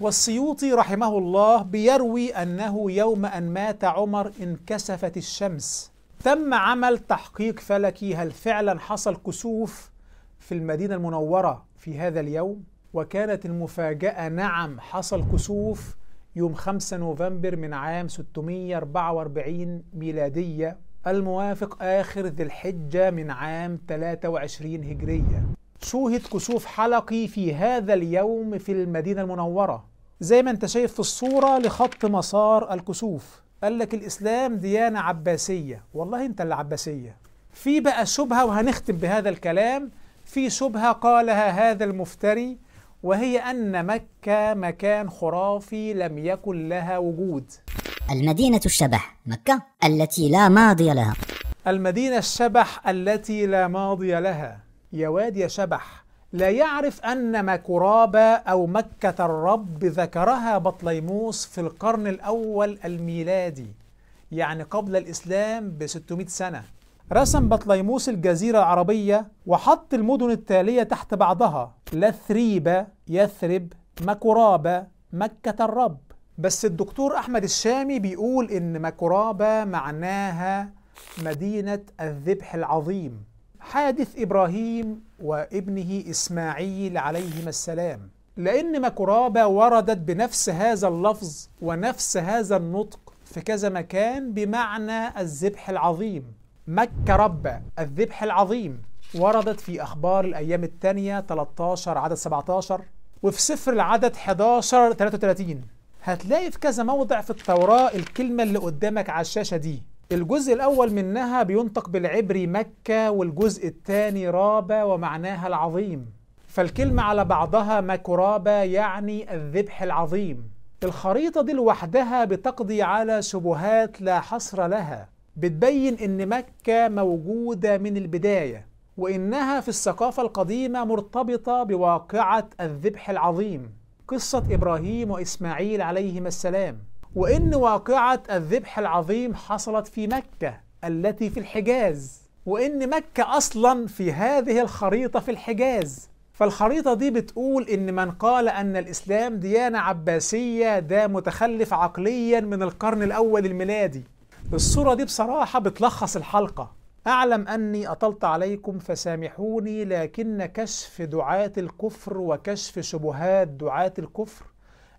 والسيوطي رحمه الله بيروي أنه يوم أن مات عمر انكسفت الشمس تم عمل تحقيق فلكي هل فعلا حصل كسوف في المدينة المنورة في هذا اليوم وكانت المفاجأة نعم حصل كسوف يوم 5 نوفمبر من عام 644 ميلادية الموافق آخر ذي الحجة من عام 23 هجرية شوهد كسوف حلقي في هذا اليوم في المدينة المنورة زي ما انت شايف في الصورة لخط مسار الكسوف قال لك الإسلام ديانة عباسية والله انت اللي عباسية في بقى شبهة وهنختم بهذا الكلام في شبهة قالها هذا المفتري وهي أن مكة مكان خرافي لم يكن لها وجود المدينة الشبح مكة التي لا ماضي لها المدينة الشبح التي لا ماضي لها يا واد يا شبح لا يعرف أن مكرابة أو مكة الرب ذكرها بطليموس في القرن الأول الميلادي يعني قبل الإسلام ب 600 سنة رسم بطليموس الجزيرة العربية وحط المدن التالية تحت بعضها لثريبة يثرب مكرابة مكة الرب بس الدكتور أحمد الشامي بيقول إن مكرابة معناها مدينة الذبح العظيم حادث إبراهيم وابنه إسماعيل عليهما السلام لأن مكرابة وردت بنفس هذا اللفظ ونفس هذا النطق في كذا مكان بمعنى الذبح العظيم مكة ربة الذبح العظيم وردت في أخبار الأيام الثانية 13 عدد 17 وفي سفر العدد 11 33 هتلاقي في كذا موضع في التوراة الكلمة اللي قدامك على الشاشة دي الجزء الأول منها بينطق بالعبري مكة والجزء الثاني رابا ومعناها العظيم فالكلمة على بعضها مكرابا يعني الذبح العظيم الخريطة دي لوحدها بتقضي على شبهات لا حصر لها بتبين إن مكة موجودة من البداية وإنها في الثقافة القديمة مرتبطة بواقعة الذبح العظيم قصة إبراهيم وإسماعيل عليهما السلام وإن واقعة الذبح العظيم حصلت في مكة التي في الحجاز وإن مكة أصلا في هذه الخريطة في الحجاز فالخريطة دي بتقول إن من قال أن الإسلام ديانة عباسية ده متخلف عقليا من القرن الأول الميلادي الصورة دي بصراحة بتلخص الحلقة أعلم أني أطلت عليكم فسامحوني لكن كشف دعاة الكفر وكشف شبهات دعاة الكفر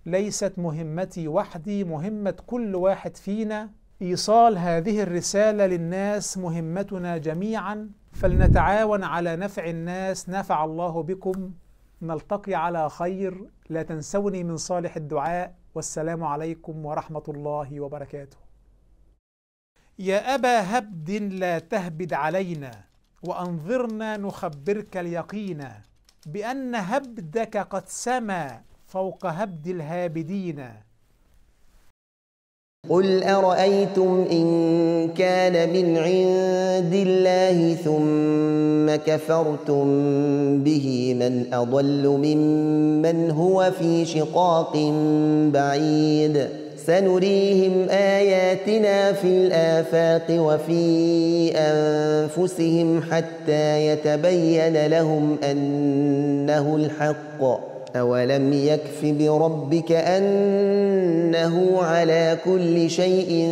ليست مهمتي وحدي مهمة كل واحد فينا إيصال هذه الرسالة للناس مهمتنا جميعا فلنتعاون على نفع الناس نفع الله بكم نلتقي على خير لا تنسوني من صالح الدعاء والسلام عليكم ورحمة الله وبركاته يا أبا هبد لا تهبد علينا وأنظرنا نخبرك اليقين بأن هبدك قد سما فوق هبد الهابدين قل أرأيتم إن كان من عند الله ثم كفرتم به من أضل ممن هو في شقاق بعيد سنريهم آياتنا في الآفاق وفي أنفسهم حتى يتبين لهم أنه الحق أولم يكف بربك أنه على كل شيء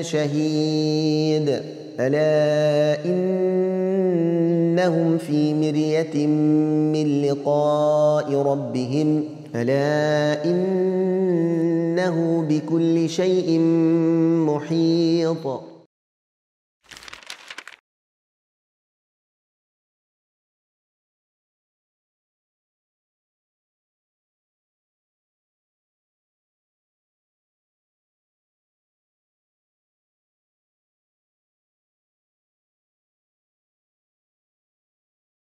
شهيد ألا إنهم في مرية من لقاء ربهم ۖ ألا إنه بكل شيء محيط